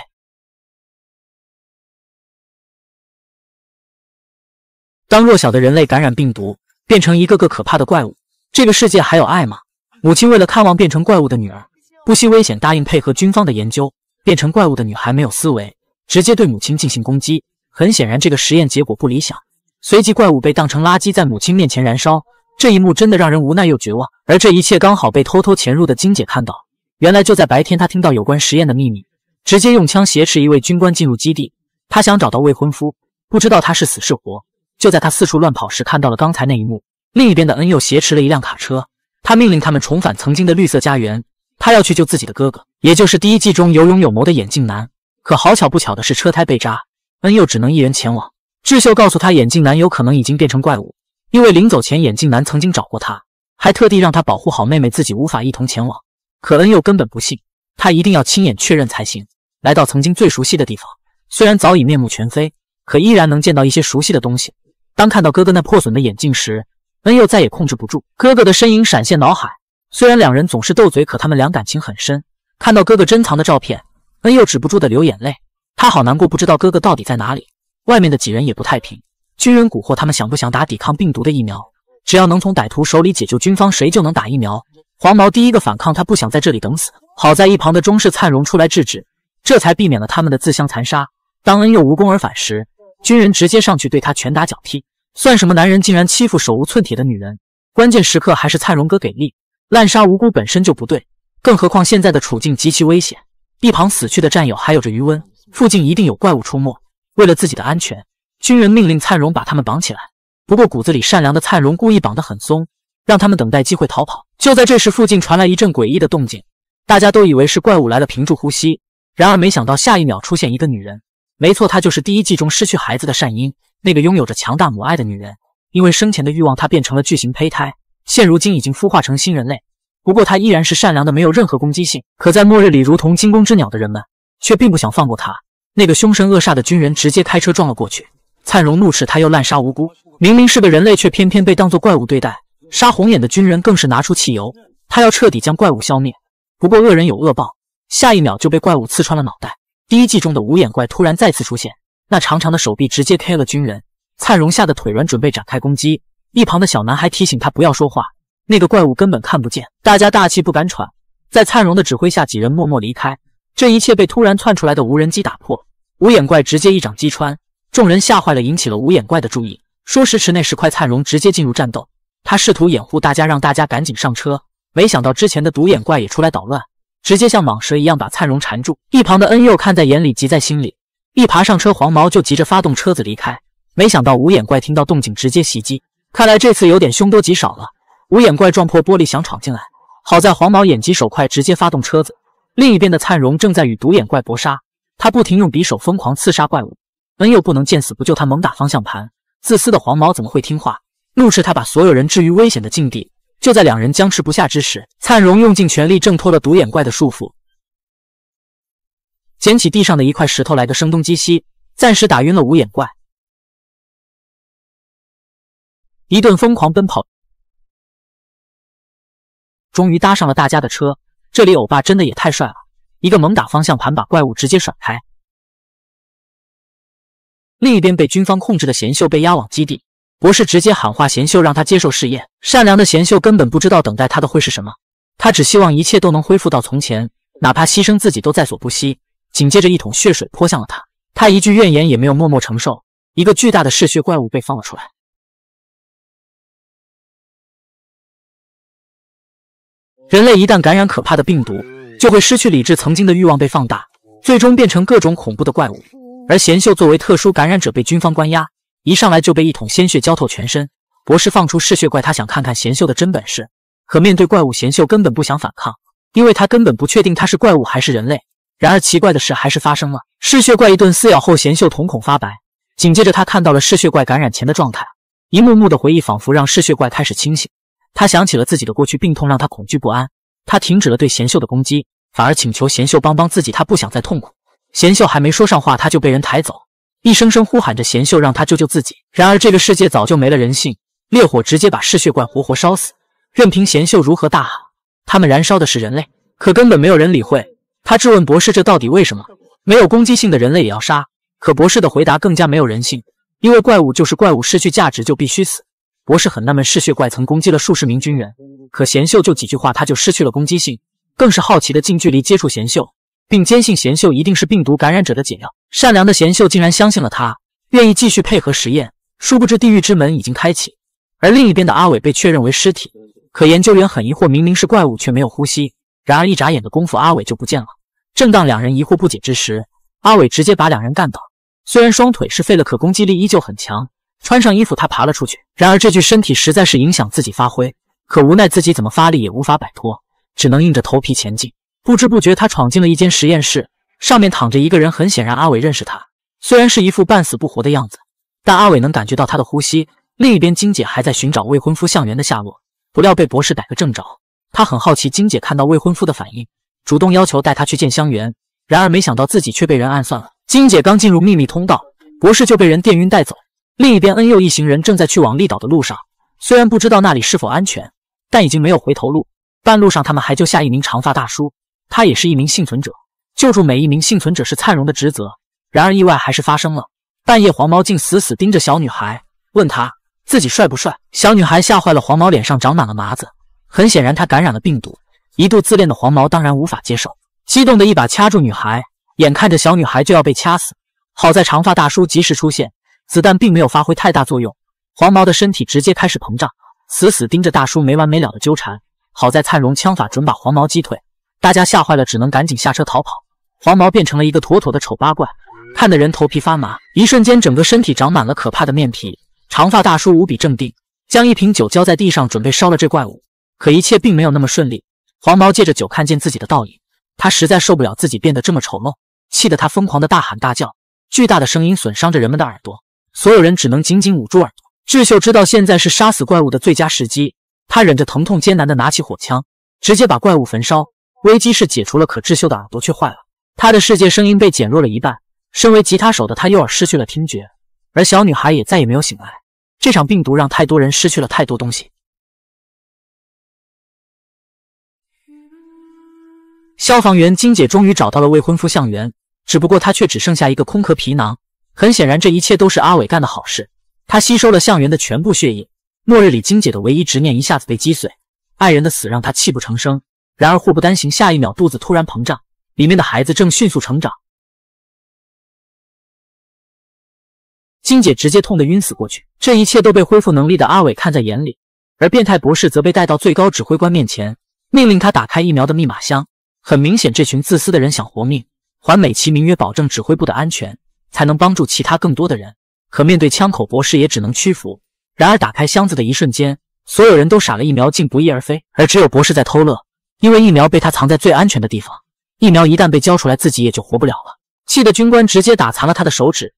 Speaker 1: 当弱小的人类感染病毒，变成一个个可怕的怪物，这个世界还有爱吗？母亲为了看望变成怪物的女儿，不惜危险答应配合军方的研究。变成怪物的女孩没有思维，直接对母亲进行攻击。很显然，这个实验结果不理想。随即，怪物被当成垃圾在母亲面前燃烧，这一幕真的让人无奈又绝望。而这一切刚好被偷偷潜入的金姐看到。原来就在白天，她听到有关实验的秘密，直接用枪挟持一位军官进入基地。她想找到未婚夫，不知道他是死是活。就在他四处乱跑时，看到了刚才那一幕。另一边的恩佑挟持了一辆卡车，他命令他们重返曾经的绿色家园。他要去救自己的哥哥，也就是第一季中有勇有谋的眼镜男。可好巧不巧的是，车胎被扎，恩佑只能一人前往。智秀告诉他，眼镜男有可能已经变成怪物，因为临走前眼镜男曾经找过他，还特地让他保护好妹妹，自己无法一同前往。可恩佑根本不信，他一定要亲眼确认才行。来到曾经最熟悉的地方，虽然早已面目全非，可依然能见到一些熟悉的东西。当看到哥哥那破损的眼镜时，恩佑再也控制不住，哥哥的身影闪现脑海。虽然两人总是斗嘴，可他们俩感情很深。看到哥哥珍藏的照片，恩佑止不住的流眼泪，他好难过，不知道哥哥到底在哪里。外面的几人也不太平，军人蛊惑他们想不想打抵抗病毒的疫苗，只要能从歹徒手里解救军方，谁就能打疫苗。黄毛第一个反抗，他不想在这里等死。好在一旁的中式灿荣出来制止，这才避免了他们的自相残杀。当恩佑无功而返时，军人直接上去对他拳打脚踢，算什么男人，竟然欺负手无寸铁的女人？关键时刻还是灿荣哥给力，滥杀无辜本身就不对，更何况现在的处境极其危险，一旁死去的战友还有着余温，附近一定有怪物出没。为了自己的安全，军人命令灿荣把他们绑起来。不过骨子里善良的灿荣故意绑得很松，让他们等待机会逃跑。就在这时，附近传来一阵诡异的动静，大家都以为是怪物来了，屏住呼吸。然而没想到，下一秒出现一个女人，没错，她就是第一季中失去孩子的善英，那个拥有着强大母爱的女人。因为生前的欲望，她变成了巨型胚胎，现如今已经孵化成新人类。不过她依然是善良的，没有任何攻击性。可在末日里如同惊弓之鸟的人们，却并不想放过她。那个凶神恶煞的军人直接开车撞了过去。灿荣怒斥他又滥杀无辜，明明是个人类，却偏偏被当作怪物对待。杀红眼的军人更是拿出汽油，他要彻底将怪物消灭。不过恶人有恶报，下一秒就被怪物刺穿了脑袋。第一季中的无眼怪突然再次出现，那长长的手臂直接 K 了军人。灿荣吓得腿软，准备展开攻击。一旁的小男孩提醒他不要说话，那个怪物根本看不见。大家大气不敢喘，在灿荣的指挥下，几人默默离开。这一切被突然窜出来的无人机打破，无眼怪直接一掌击穿，众人吓坏了，引起了无眼怪的注意。说时迟，那时快，灿荣直接进入战斗，他试图掩护大家，让大家赶紧上车。没想到之前的独眼怪也出来捣乱，直接像蟒蛇一样把灿荣缠住。一旁的恩佑看在眼里，急在心里。一爬上车，黄毛就急着发动车子离开。没想到无眼怪听到动静，直接袭击。看来这次有点凶多吉少了。无眼怪撞破玻璃想闯进来，好在黄毛眼疾手快，直接发动车子。另一边的灿荣正在与独眼怪搏杀，他不停用匕首疯狂刺杀怪物，恩佑不能见死不救，他猛打方向盘，自私的黄毛怎么会听话？怒斥他把所有人置于危险的境地。就在两人僵持不下之时，灿荣用尽全力挣脱了独眼怪的束缚，捡起地上的一块石头来个声东击西，暂时打晕了无眼怪，
Speaker 2: 一顿疯狂奔跑，终于搭上了大家的车。这里欧巴真的也太帅了！一个猛打方向盘，把怪物直接甩开。另一边被军
Speaker 1: 方控制的贤秀被押往基地，博士直接喊话贤秀，让他接受试验。善良的贤秀根本不知道等待他的会是什么，他只希望一切都能恢复到从前，哪怕牺牲自己都在所不惜。紧接着一桶血水泼向了他，他一句怨言也没有，默默承受。
Speaker 2: 一个巨大的嗜血怪物被放了出来。
Speaker 1: 人类一旦感染可怕的病毒，就会失去理智，曾经的欲望被放大，最终变成各种恐怖的怪物。而贤秀作为特殊感染者被军方关押，一上来就被一桶鲜血浇透全身。博士放出嗜血怪，他想看看贤秀的真本事。可面对怪物，贤秀根本不想反抗，因为他根本不确定他是怪物还是人类。然而奇怪的事还是发生了，嗜血怪一顿撕咬后，贤秀瞳孔发白，紧接着他看到了嗜血怪感染前的状态，一幕幕的回忆仿佛让嗜血怪开始清醒。他想起了自己的过去，病痛让他恐惧不安。他停止了对贤秀的攻击，反而请求贤秀帮帮自己。他不想再痛苦。贤秀还没说上话，他就被人抬走。一声声呼喊着贤秀，让他救救自己。然而这个世界早就没了人性，烈火直接把嗜血怪活活烧死。任凭贤秀如何大喊，他们燃烧的是人类，可根本没有人理会。他质问博士：“这到底为什么？没有攻击性的人类也要杀？”可博士的回答更加没有人性：“因为怪物就是怪物，失去价值就必须死。”博士很纳闷，嗜血怪曾攻击了数十名军人，可贤秀就几句话他就失去了攻击性，更是好奇的近距离接触贤秀，并坚信贤秀一定是病毒感染者的解药。善良的贤秀竟然相信了他，愿意继续配合实验。殊不知地狱之门已经开启，而另一边的阿伟被确认为尸体。可研究员很疑惑，明明是怪物却没有呼吸。然而一眨眼的功夫，阿伟就不见了。正当两人疑惑不解之时，阿伟直接把两人干倒。虽然双腿是废了，可攻击力依旧很强。穿上衣服，他爬了出去。然而这具身体实在是影响自己发挥，可无奈自己怎么发力也无法摆脱，只能硬着头皮前进。不知不觉，他闯进了一间实验室，上面躺着一个人。很显然，阿伟认识他。虽然是一副半死不活的样子，但阿伟能感觉到他的呼吸。另一边，金姐还在寻找未婚夫向元的下落，不料被博士逮个正着。他很好奇金姐看到未婚夫的反应，主动要求带他去见向元。然而没想到自己却被人暗算了。金姐刚进入秘密通道，博士就被人电晕带走。另一边，恩佑一行人正在去往利岛的路上。虽然不知道那里是否安全，但已经没有回头路。半路上，他们还救下一名长发大叔，他也是一名幸存者。救助每一名幸存者是灿荣的职责。然而，意外还是发生了。半夜，黄毛竟死死盯着小女孩，问她自己帅不帅。小女孩吓坏了，黄毛脸上长满了麻子，很显然他感染了病毒。一度自恋的黄毛当然无法接受，激动的一把掐住女孩，眼看着小女孩就要被掐死。好在长发大叔及时出现。子弹并没有发挥太大作用，黄毛的身体直接开始膨胀，死死盯着大叔没完没了的纠缠。好在灿荣枪法准，把黄毛击退。大家吓坏了，只能赶紧下车逃跑。黄毛变成了一个妥妥的丑八怪，看得人头皮发麻。一瞬间，整个身体长满了可怕的面皮。长发大叔无比镇定，将一瓶酒浇在地上，准备烧了这怪物。可一切并没有那么顺利。黄毛借着酒看见自己的倒影，他实在受不了自己变得这么丑陋，气得他疯狂的大喊大叫，巨大的声音损伤着人们的耳朵。所有人只能紧紧捂住耳朵。智秀知道现在是杀死怪物的最佳时机，他忍着疼痛，艰难地拿起火枪，直接把怪物焚烧。危机是解除了，可智秀的耳朵却坏了，他的世界声音被减弱了一半。身为吉他手的他右耳失去了听觉，而小女孩也再也没有醒来。这场病毒让太多人失去了太多东西。消防员金姐终于找到了未婚夫向元，只不过他却只剩下一个空壳皮囊。很显然，这一切都是阿伟干的好事。他吸收了向元的全部血液。末日里，金姐的唯一执念一下子被击碎，爱人的死让他泣不成声。然而祸不单行，下一秒肚子突然膨胀，里面的孩
Speaker 2: 子正迅速成长。金姐直
Speaker 1: 接痛得晕死过去。这一切都被恢复能力的阿伟看在眼里，而变态博士则被带到最高指挥官面前，命令他打开疫苗的密码箱。很明显，这群自私的人想活命，还美其名曰保证指挥部的安全。才能帮助其他更多的人。可面对枪口，博士也只能屈服。然而打开箱子的一瞬间，所有人都傻了，疫苗竟不翼而飞，而只有博士在偷乐，因为疫苗被他藏在最安全的地方。疫苗一旦被交出来，自己也就活不了了。气得军官直接打残了他的手指。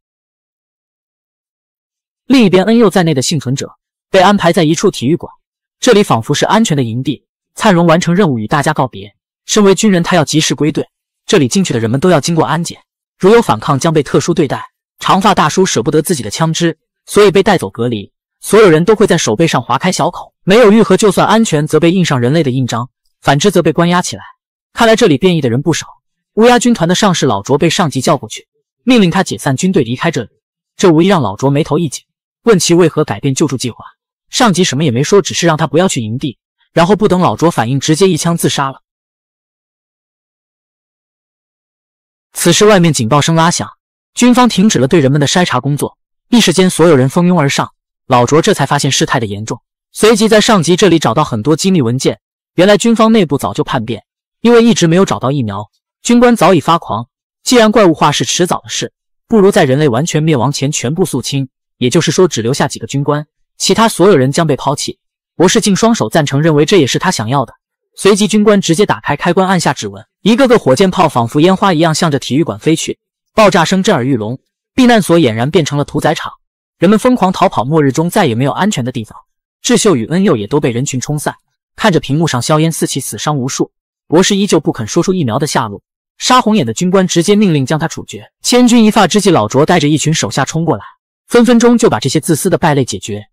Speaker 1: 另一边，恩佑在内的幸存者被安排在一处体育馆，这里仿佛是安全的营地。灿荣完成任务，与大家告别。身为军人，他要及时归队。这里进去的人们都要经过安检。如有反抗将被特殊对待。长发大叔舍不得自己的枪支，所以被带走隔离。所有人都会在手背上划开小口，没有愈合就算安全，则被印上人类的印章；反之则被关押起来。看来这里变异的人不少。乌鸦军团的上士老卓被上级叫过去，命令他解散军队，离开这里。这无疑让老卓眉头一紧，问其为何改变救助计划。上级什么也没说，只是让他不要去营地。
Speaker 2: 然后不等老卓反应，直接一枪自杀了。
Speaker 1: 此时，外面警报声拉响，军方停止了对人们的筛查工作。一时间，所有人蜂拥而上。老卓这才发现事态的严重，随即在上级这里找到很多机密文件。原来，军方内部早就叛变，因为一直没有找到疫苗，军官早已发狂。既然怪物化是迟早的事，不如在人类完全灭亡前全部肃清，也就是说，只留下几个军官，其他所有人将被抛弃。博士竟双手赞成，认为这也是他想要的。随即，军官直接打开开关，按下指纹。一个个火箭炮仿佛烟花一样向着体育馆飞去，爆炸声震耳欲聋，避难所俨然变成了屠宰场，人们疯狂逃跑，末日中再也没有安全的地方。智秀与恩佑也都被人群冲散，看着屏幕上硝烟四起，死伤无数，博士依旧不肯说出疫苗的下落。杀红眼的军官直接命令将他处决。千钧一发之际，老卓带着一群手下冲过来，分分
Speaker 2: 钟就把这些自私的败类解决，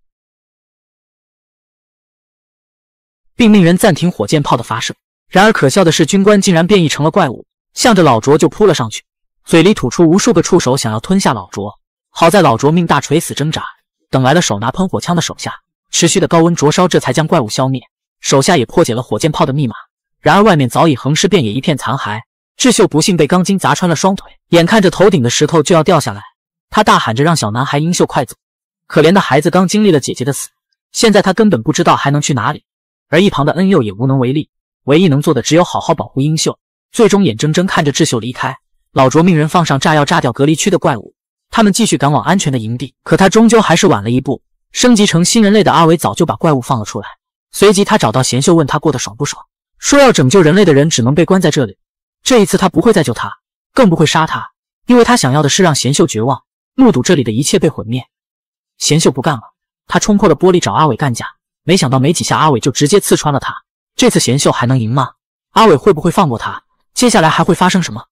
Speaker 1: 并命人暂停火箭炮的发射。然而可笑的是，军官竟然变异成了怪物，向着老卓就扑了上去，嘴里吐出无数个触手，想要吞下老卓。好在老卓命大，垂死挣扎，等来了手拿喷火枪的手下，持续的高温灼烧，这才将怪物消灭。手下也破解了火箭炮的密码。然而外面早已横尸遍野，一片残骸。智秀不幸被钢筋砸穿了双腿，眼看着头顶的石头就要掉下来，他大喊着让小男孩英秀快走。可怜的孩子刚经历了姐姐的死，现在他根本不知道还能去哪里。而一旁的恩佑也无能为力。唯一能做的只有好好保护英秀，最终眼睁睁看着智秀离开。老卓命人放上炸药，炸掉隔离区的怪物。他们继续赶往安全的营地，可他终究还是晚了一步。升级成新人类的阿伟早就把怪物放了出来。随即他找到贤秀，问他过得爽不爽，说要拯救人类的人只能被关在这里。这一次他不会再救他，更不会杀他，因为他想要的是让贤秀绝望，目睹这里的一切被毁灭。贤秀不干了，他冲破了玻璃找阿伟干架，没想到没几下，阿伟就直接刺穿了他。这次贤秀还能赢吗？阿伟会不会放过他？接下来还会发生什么？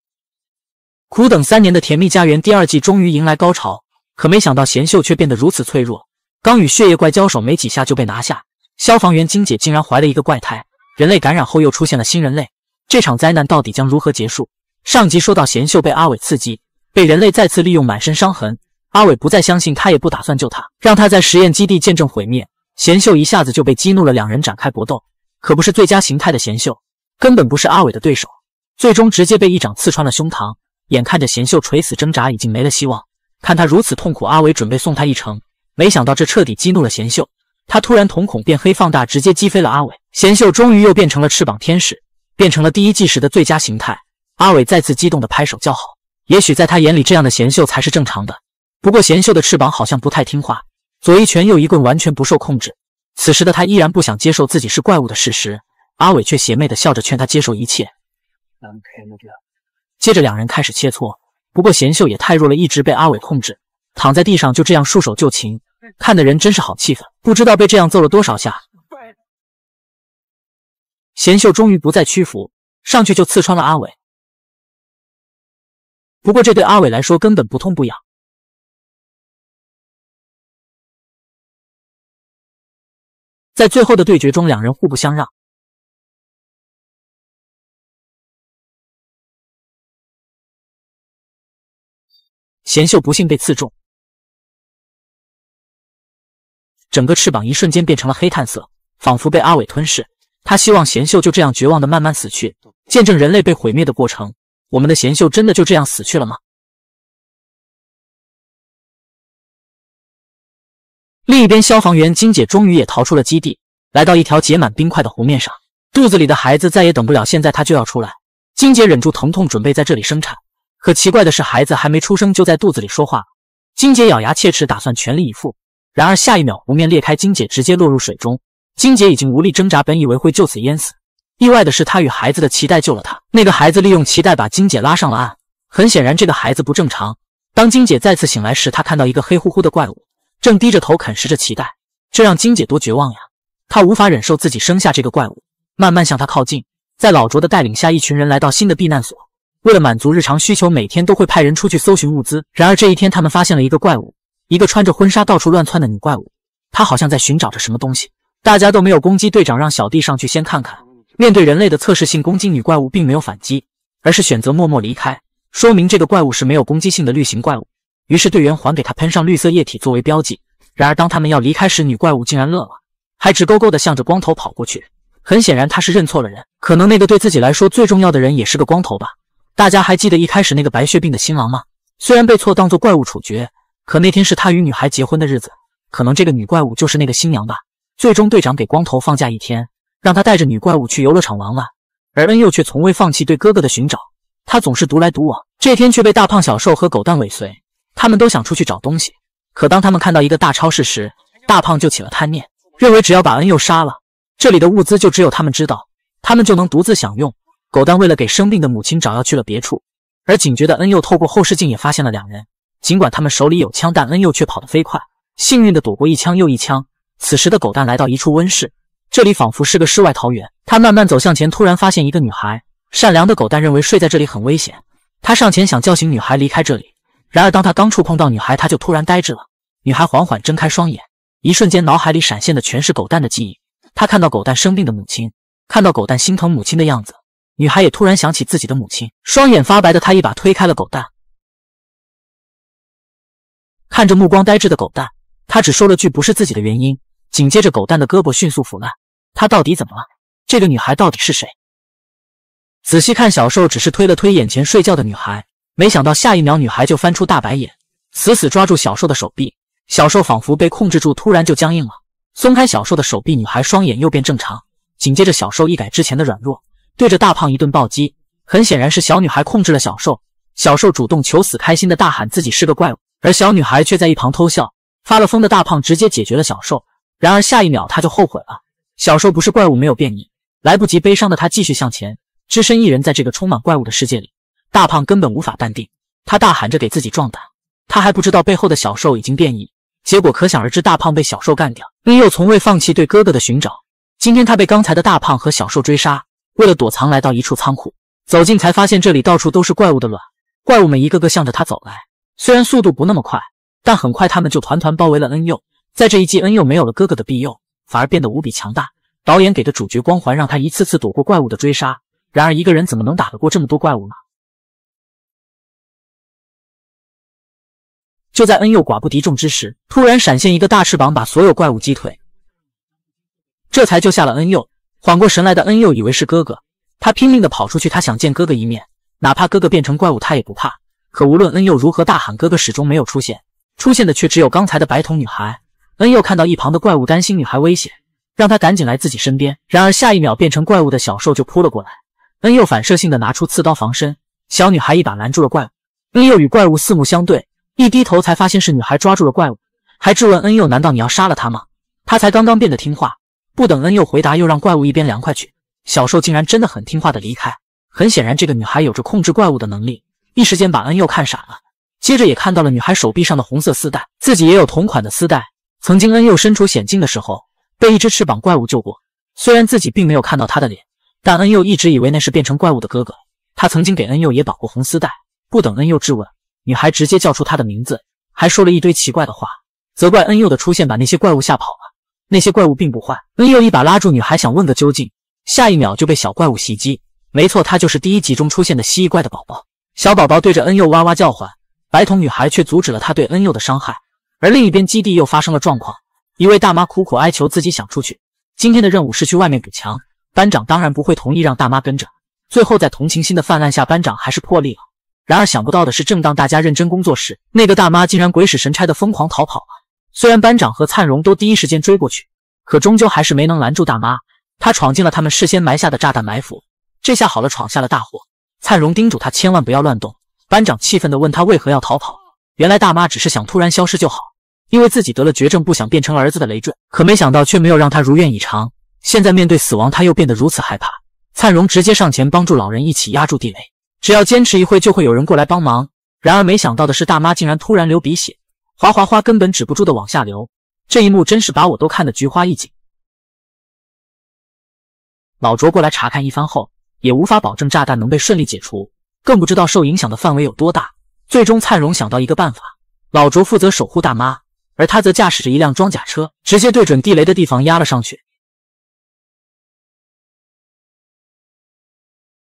Speaker 1: 苦等三年的《甜蜜家园》第二季终于迎来高潮，可没想到贤秀却变得如此脆弱。刚与血液怪交手没几下就被拿下。消防员金姐竟然怀了一个怪胎，人类感染后又出现了新人类。这场灾难到底将如何结束？上集说到贤秀被阿伟刺激，被人类再次利用，满身伤痕。阿伟不再相信他，也不打算救他，让他在实验基地见证毁灭。贤秀一下子就被激怒了，两人展开搏斗。可不是最佳形态的贤秀，根本不是阿伟的对手，最终直接被一掌刺穿了胸膛。眼看着贤秀垂死挣扎，已经没了希望。看他如此痛苦，阿伟准备送他一程，没想到这彻底激怒了贤秀。他突然瞳孔变黑放大，直接击飞了阿伟。贤秀终于又变成了翅膀天使，变成了第一季时的最佳形态。阿伟再次激动的拍手叫好。也许在他眼里，这样的贤秀才是正常的。不过贤秀的翅膀好像不太听话，左一拳右一棍，完全不受控制。此时的他依然不想接受自己是怪物的事实，阿伟却邪魅的笑着劝他接受一切。接着两人开始切磋，不过贤秀也太弱了，一直被阿伟控制，躺在地上就这样束手就擒，看的人真是好气愤，不知道被这样揍了多少下。
Speaker 2: 贤秀终于不再屈服，上去就刺穿了阿伟，不过这对阿伟来说根本不痛不痒。在最后的对决中，两人互不相让。贤秀不幸被刺中，
Speaker 1: 整个翅膀一瞬间变成了黑炭色，仿佛被阿伟吞噬。他希望贤秀就这样绝望的慢慢死去，见证人类被毁灭的过程。我们的贤
Speaker 2: 秀真的就这样死去了吗？
Speaker 1: 另一边，消防员金姐终于也逃出了基地，来到一条结满冰块的湖面上。肚子里的孩子再也等不了，现在他就要出来。金姐忍住疼痛，准备在这里生产。可奇怪的是，孩子还没出生就在肚子里说话。金姐咬牙切齿，打算全力以赴。然而下一秒，湖面裂开，金姐直接落入水中。金姐已经无力挣扎，本以为会就此淹死。意外的是，她与孩子的脐带救了她。那个孩子利用脐带把金姐拉上了岸。很显然，这个孩子不正常。当金姐再次醒来时，她看到一个黑乎乎的怪物。正低着头啃食着脐带，这让金姐多绝望呀！她无法忍受自己生下这个怪物。慢慢向他靠近，在老卓的带领下，一群人来到新的避难所。为了满足日常需求，每天都会派人出去搜寻物资。然而这一天，他们发现了一个怪物，一个穿着婚纱到处乱窜的女怪物。她好像在寻找着什么东西。大家都没有攻击，队长让小弟上去先看看。面对人类的测试性攻击，女怪物并没有反击，而是选择默默离开，说明这个怪物是没有攻击性的绿型怪物。于是队员还给他喷上绿色液体作为标记。然而当他们要离开时，女怪物竟然乐了，还直勾勾的向着光头跑过去。很显然他是认错了人，可能那个对自己来说最重要的人也是个光头吧。大家还记得一开始那个白血病的新郎吗？虽然被错当做怪物处决，可那天是他与女孩结婚的日子。可能这个女怪物就是那个新娘吧。最终队长给光头放假一天，让他带着女怪物去游乐场玩玩。而恩佑却从未放弃对哥哥的寻找，他总是独来独往。这天却被大胖、小瘦和狗蛋尾随。他们都想出去找东西，可当他们看到一个大超市时，大胖就起了贪念，认为只要把恩佑杀了，这里的物资就只有他们知道，他们就能独自享用。狗蛋为了给生病的母亲找药去了别处，而警觉的恩佑透过后视镜也发现了两人。尽管他们手里有枪，但恩佑却跑得飞快，幸运的躲过一枪又一枪。此时的狗蛋来到一处温室，这里仿佛是个世外桃源。他慢慢走向前，突然发现一个女孩。善良的狗蛋认为睡在这里很危险，他上前想叫醒女孩，离开这里。然而，当他刚触碰到女孩，他就突然呆滞了。女孩缓缓睁开双眼，一瞬间脑海里闪现的全是狗蛋的记忆。他看到狗蛋生病的母亲，看到狗蛋心疼母亲的样子，女孩也突然想起自己的母亲，双眼发白的她
Speaker 2: 一把推开了狗蛋。看着目光呆滞的狗蛋，
Speaker 1: 她只说了句“不是自己的原因”。紧接着，狗蛋的胳膊迅速腐烂。他到底怎么了？这个女孩到底是谁？仔细看，小瘦只是推了推眼前睡觉的女孩。没想到下一秒，女孩就翻出大白眼，死死抓住小瘦的手臂。小瘦仿佛被控制住，突然就僵硬了，松开小瘦的手臂。女孩双眼又变正常。紧接着，小瘦一改之前的软弱，对着大胖一顿暴击。很显然，是小女孩控制了小瘦。小瘦主动求死，开心的大喊自己是个怪物，而小女孩却在一旁偷笑。发了疯的大胖直接解决了小瘦。然而下一秒他就后悔了，小瘦不是怪物，没有变异，来不及悲伤的他继续向前，只身一人在这个充满怪物的世界里。大胖根本无法淡定，他大喊着给自己壮胆。他还不知道背后的小兽已经变异，结果可想而知，大胖被小兽干掉。恩佑从未放弃对哥哥的寻找，今天他被刚才的大胖和小兽追杀，为了躲藏来到一处仓库，走近才发现这里到处都是怪物的卵，怪物们一个个向着他走来，虽然速度不那么快，但很快他们就团团包围了恩佑。在这一季，恩佑没有了哥哥的庇佑，反而变得无比强大。导演给的主角光环让他一次次躲过怪物的追杀，然而一个人怎么能打得过这么多怪物呢？
Speaker 2: 就在恩佑寡不敌众之时，突然
Speaker 1: 闪现一个大翅膀，把所有怪物击退，这才救下了恩佑。缓过神来的恩佑以为是哥哥，他拼命的跑出去，他想见哥哥一面，哪怕哥哥变成怪物他也不怕。可无论恩佑如何大喊，哥哥始终没有出现，出现的却只有刚才的白瞳女孩。恩佑看到一旁的怪物，担心女孩危险，让他赶紧来自己身边。然而下一秒，变成怪物的小兽就扑了过来，恩佑反射性的拿出刺刀防身。小女孩一把拦住了怪物，恩佑与怪物四目相对。一低头才发现是女孩抓住了怪物，还质问恩佑：“难道你要杀了他吗？”他才刚刚变得听话，不等恩佑回答，又让怪物一边凉快去。小兽竟然真的很听话的离开。很显然，这个女孩有着控制怪物的能力，一时间把恩佑看傻了。接着也看到了女孩手臂上的红色丝带，自己也有同款的丝带。曾经恩佑身处险境的时候，被一只翅膀怪物救过。虽然自己并没有看到他的脸，但恩佑一直以为那是变成怪物的哥哥。他曾经给恩佑也绑过红丝带。不等恩佑质问。女孩直接叫出他的名字，还说了一堆奇怪的话，责怪恩佑的出现把那些怪物吓跑了。那些怪物并不坏，恩佑一把拉住女孩，想问个究竟，下一秒就被小怪物袭击。没错，他就是第一集中出现的蜥蜴怪的宝宝。小宝宝对着恩佑哇哇叫唤，白瞳女孩却阻止了他对恩佑的伤害。而另一边基地又发生了状况，一位大妈苦苦哀求自己想出去，今天的任务是去外面补墙。班长当然不会同意让大妈跟着，最后在同情心的泛滥下，班长还是破例了。然而想不到的是，正当大家认真工作时，那个大妈竟然鬼使神差的疯狂逃跑了。虽然班长和灿荣都第一时间追过去，可终究还是没能拦住大妈。她闯进了他们事先埋下的炸弹埋伏，这下好了，闯下了大祸。灿荣叮嘱她千万不要乱动。班长气愤的问他为何要逃跑。原来大妈只是想突然消失就好，因为自己得了绝症，不想变成儿子的累赘。可没想到，却没有让他如愿以偿。现在面对死亡，他又变得如此害怕。灿荣直接上前帮助老人一起压住地雷。只要坚持一会就会有人过来帮忙。然而没想到的是，大妈竟然突然流鼻血，哗哗哗，根本止不住的往下流。这一幕真是把我都看得菊花一紧。老卓过来查看一番后，也无法保证炸弹能被顺利解除，更不知道受影响的范围有多大。最终，灿荣想到一个办法，老卓负责守护大妈，而他则驾驶着一辆装甲车，直接对准地雷的地方压了上去。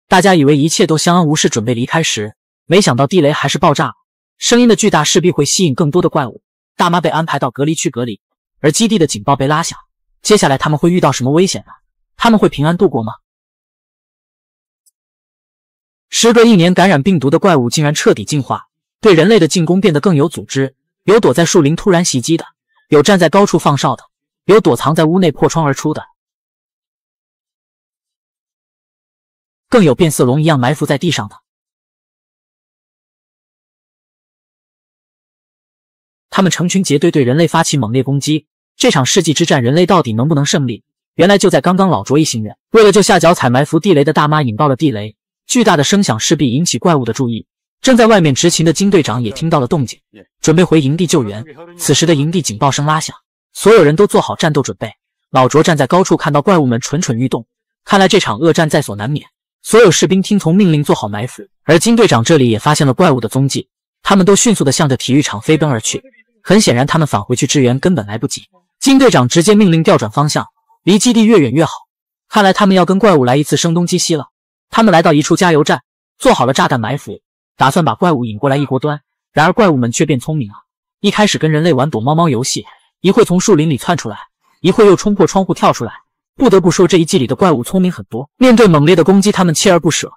Speaker 2: 大家以为一切都相安无事，准备离开时，
Speaker 1: 没想到地雷还是爆炸了。声音的巨大势必会吸引更多的怪物。大妈被安排到隔离区隔离，而基地的警报被拉响。接下来他们会遇到什么危险呢？他们会平
Speaker 2: 安度过吗？时隔一年，感染病毒的怪物
Speaker 1: 竟然彻底进化，对人类的进攻变得更有组织。有躲在树林突然袭击的，有站在高处放哨的，有躲藏在屋内破窗而出的。
Speaker 2: 更有变色龙一样埋伏在地上的，他们成群结队对人类发
Speaker 1: 起猛烈攻击。这场世纪之战，人类到底能不能胜利？原来就在刚刚，老卓一行人为了救下脚踩埋伏地雷的大妈，引爆了地雷。巨大的声响势必引起怪物的注意。正在外面执勤的金队长也听到了动静，准备回营地救援。此时的营地警报声拉响，所有人都做好战斗准备。老卓站在高处，看到怪物们蠢蠢欲动，看来这场恶战在所难免。所有士兵听从命令，做好埋伏。而金队长这里也发现了怪物的踪迹，他们都迅速的向着体育场飞奔而去。很显然，他们返回去支援根本来不及。金队长直接命令调转方向，离基地越远越好。看来他们要跟怪物来一次声东击西了。他们来到一处加油站，做好了炸弹埋伏，打算把怪物引过来一锅端。然而，怪物们却变聪明了，一开始跟人类玩躲猫猫游戏，一会从树林里窜出来，一会又冲破窗户跳出来。不得不说，这一季里的怪物
Speaker 2: 聪明很多。面对猛烈的攻击，他们锲而不舍。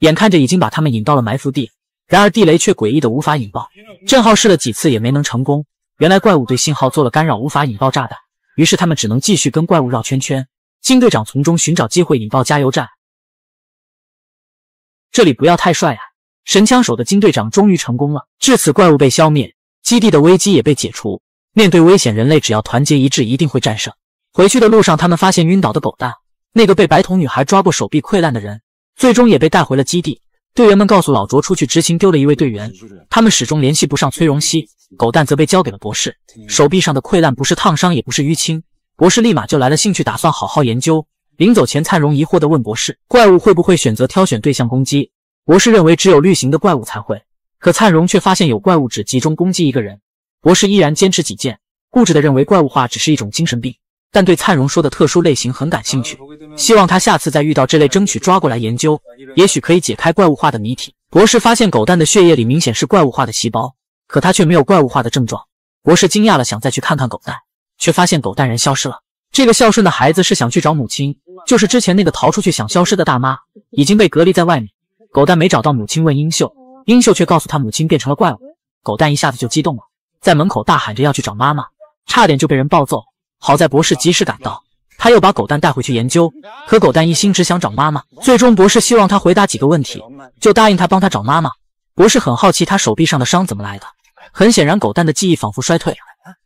Speaker 1: 眼看着已经把他们引到了埋伏地，然而地雷却诡异的无法引爆。郑浩试了几次也没能成功。原来怪物对信号做了干扰，无法引爆炸弹。于是他们只能继续跟怪物绕圈圈。金队长从中寻找机会引爆
Speaker 2: 加油站。这里不要太帅啊！神枪手的金队长
Speaker 1: 终于成功了。至此，怪物被消灭。基地的危机也被解除。面对危险，人类只要团结一致，一定会战胜。回去的路上，他们发现晕倒的狗蛋，那个被白瞳女孩抓过手臂溃烂的人，最终也被带回了基地。队员们告诉老卓，出去执勤丢了一位队员，他们始终联系不上崔荣熙。狗蛋则被交给了博士。手臂上的溃烂不是烫伤，也不是淤青，博士立马就来了兴趣，打算好好研究。临走前，灿荣疑惑地问博士：“怪物会不会选择挑选对象攻击？”博士认为，只有绿型的怪物才会。可灿荣却发现有怪物只集中攻击一个人。博士依然坚持己见，固执的认为怪物化只是一种精神病，但对灿荣说的特殊类型很感兴趣，希望他下次再遇到这类，争取抓过来研究，也许可以解开怪物化的谜题。博士发现狗蛋的血液里明显是怪物化的细胞，可他却没有怪物化的症状。博士惊讶了，想再去看看狗蛋，却发现狗蛋人消失了。这个孝顺的孩子是想去找母亲，就是之前那个逃出去想消失的大妈，已经被隔离在外面。狗蛋没找到母亲，问英秀。英秀却告诉他，母亲变成了怪物。狗蛋一下子就激动了，在门口大喊着要去找妈妈，差点就被人暴揍。好在博士及时赶到，他又把狗蛋带回去研究。可狗蛋一心只想找妈妈，最终博士希望他回答几个问题，就答应他帮他找妈妈。博士很好奇他手臂上的伤怎么来的，很显然狗蛋的记忆仿佛衰退，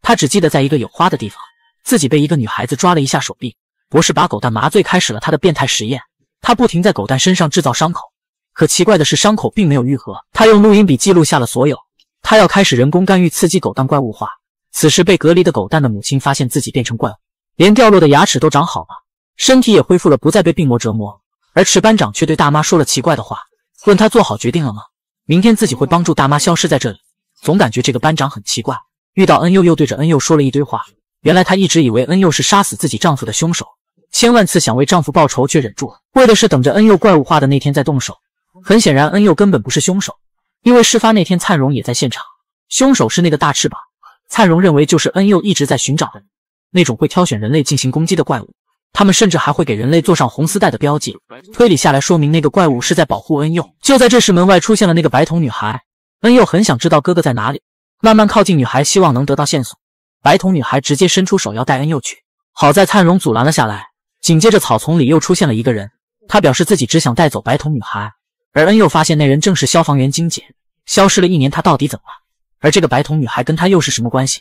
Speaker 1: 他只记得在一个有花的地方，自己被一个女孩子抓了一下手臂。博士把狗蛋麻醉，开始了他的变态实验，他不停在狗蛋身上制造伤口。可奇怪的是，伤口并没有愈合。他用录音笔记录下了所有。他要开始人工干预，刺激狗蛋怪物化。此时，被隔离的狗蛋的母亲发现自己变成怪物，连掉落的牙齿都长好了，身体也恢复了，不再被病魔折磨。而迟班长却对大妈说了奇怪的话，问他做好决定了吗？明天自己会帮助大妈消失在这里。总感觉这个班长很奇怪。遇到恩佑，又对着恩佑说了一堆话。原来他一直以为恩佑是杀死自己丈夫的凶手，千万次想为丈夫报仇，却忍住了，为的是等着恩佑怪物化的那天再动手。很显然，恩佑根本不是凶手，因为事发那天灿荣也在现场。凶手是那个大翅膀。灿荣认为就是恩佑一直在寻找的那种会挑选人类进行攻击的怪物，他们甚至还会给人类做上红丝带的标记。推理下来，说明那个怪物是在保护恩佑。就在这时，门外出现了那个白瞳女孩。恩佑很想知道哥哥在哪里，慢慢靠近女孩，希望能得到线索。白瞳女孩直接伸出手要带恩佑去，好在灿荣阻拦了下来。紧接着，草丛里又出现了一个人，他表示自己只想带走白瞳女孩。而恩又发现那人正是消防员金姐，消失了一年，她到底怎么了？而这个白瞳女孩跟她又是什么关系？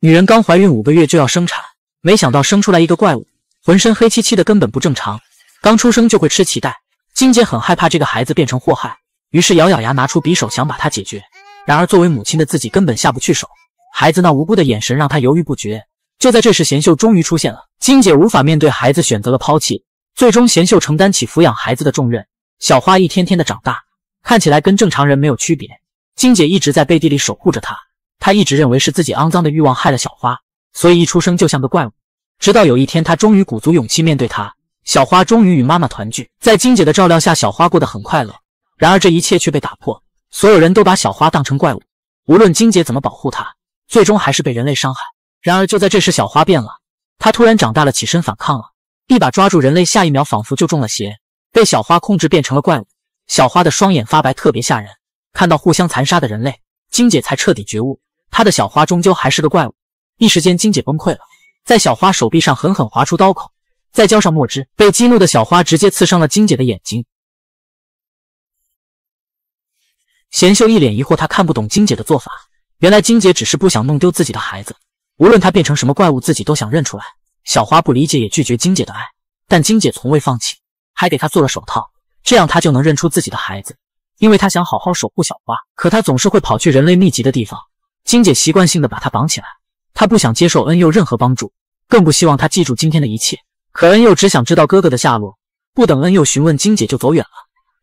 Speaker 1: 女人刚怀孕五个月就要生产，没想到生出来一个怪物，浑身黑漆漆的，根本不正常。刚出生就会吃脐带，金姐很害怕这个孩子变成祸害，于是咬咬牙拿出匕首想把他解决。然而作为母亲的自己根本下不去手，孩子那无辜的眼神让她犹豫不决。就在这时，贤秀终于出现了，金姐无法面对孩子，选择了抛弃。最终，贤秀承担起抚养孩子的重任。小花一天天的长大，看起来跟正常人没有区别。金姐一直在背地里守护着她。她一直认为是自己肮脏的欲望害了小花，所以一出生就像个怪物。直到有一天，她终于鼓足勇气面对他，小花终于与妈妈团聚。在金姐的照料下，小花过得很快乐。然而这一切却被打破，所有人都把小花当成怪物。无论金姐怎么保护她，最终还是被人类伤害。然而就在这时，小花变了，她突然长大了，起身反抗了。一把抓住人类，下一秒仿佛就中了邪，被小花控制变成了怪物。小花的双眼发白，特别吓人。看到互相残杀的人类，金姐才彻底觉悟，她的小花终究还是个怪物。一时间，金姐崩溃了，在小花手臂上狠狠划出刀口，再浇上墨汁。被激怒的小花直接刺伤了金姐的眼睛。贤秀一脸疑惑，她看不懂金姐的做法。原来金姐只是不想弄丢自己的孩子，无论他变成什么怪物，自己都想认出来。小花不理解，也拒绝金姐的爱，但金姐从未放弃，还给她做了手套，这样她就能认出自己的孩子，因为她想好好守护小花。可她总是会跑去人类密集的地方，金姐习惯性的把她绑起来。她不想接受恩佑任何帮助，更不希望他记住今天的一切。可恩佑只想知道哥哥的下落，不等恩佑询问，金姐就走远了。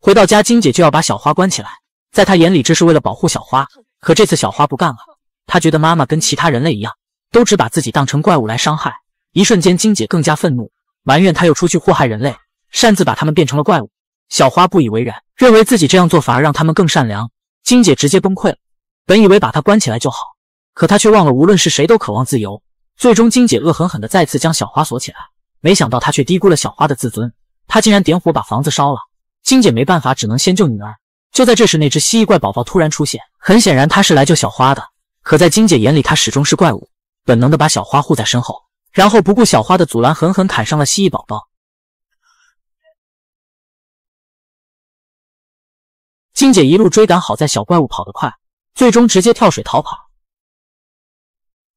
Speaker 1: 回到家，金姐就要把小花关起来，在她眼里，这是为了保护小花。可这次小花不干了，她觉得妈妈跟其他人类一样，都只把自己当成怪物来伤害。一瞬间，金姐更加愤怒，埋怨他又出去祸害人类，擅自把他们变成了怪物。小花不以为然，认为自己这样做反而让他们更善良。金姐直接崩溃了，本以为把她关起来就好，可她却忘了，无论是谁都渴望自由。最终，金姐恶狠狠地再次将小花锁起来，没想到她却低估了小花的自尊，她竟然点火把房子烧了。金姐没办法，只能先救女儿。就在这时，那只蜥蜴怪宝宝突然出现，很显然他是来救小花的。可在金姐眼里，他始终是怪物，本能地把小花护在身后。然后不顾小花的阻拦，狠狠砍伤了蜥蜴宝宝。金姐一路追赶，好在小怪物跑得快，最终直接跳水逃跑。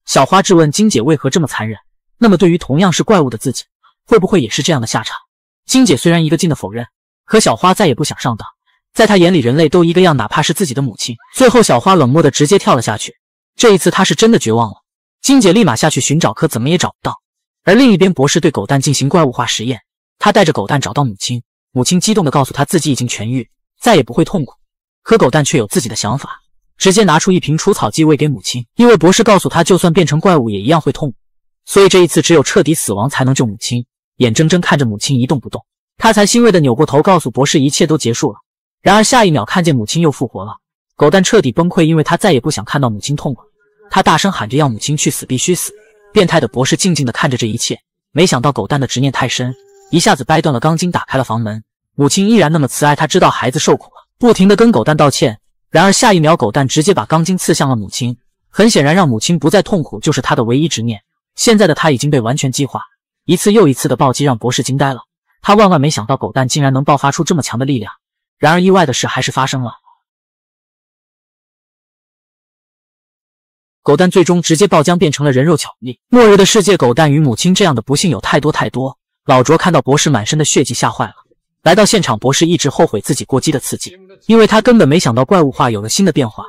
Speaker 1: 小花质问金姐为何这么残忍？那么对于同样是怪物的自己，会不会也是这样的下场？金姐虽然一个劲的否认，可小花再也不想上当。在她眼里，人类都一个样，哪怕是自己的母亲。最后，小花冷漠的直接跳了下去。这一次，她是真的绝望了。金姐立马下去寻找，可怎么也找不到。而另一边，博士对狗蛋进行怪物化实验。他带着狗蛋找到母亲，母亲激动地告诉他自己已经痊愈，再也不会痛苦。可狗蛋却有自己的想法，直接拿出一瓶除草剂喂给母亲，因为博士告诉他，就算变成怪物也一样会痛苦。所以这一次，只有彻底死亡才能救母亲。眼睁睁看着母亲一动不动，他才欣慰地扭过头告诉博士一切都结束了。然而下一秒，看见母亲又复活了，狗蛋彻底崩溃，因为他再也不想看到母亲痛苦。他大声喊着要母亲去死，必须死！变态的博士静静地看着这一切，没想到狗蛋的执念太深，一下子掰断了钢筋，打开了房门。母亲依然那么慈爱，他知道孩子受苦了，不停的跟狗蛋道歉。然而下一秒，狗蛋直接把钢筋刺向了母亲。很显然，让母亲不再痛苦就是他的唯一执念。现在的他已经被完全激化，一次又一次的暴击让博士惊呆了。他万万没想到狗蛋竟然能爆发出这么强的力量。然而意外的事还是发生了。
Speaker 2: 狗蛋最终直接爆浆，
Speaker 1: 变成了人肉巧克力。末日的世界，狗蛋与母亲这样的不幸有太多太多。老卓看到博士满身的血迹，吓坏了。来到现场，博士一直后悔自己过激的刺激，因为他根本没想到怪物化有了新的变化。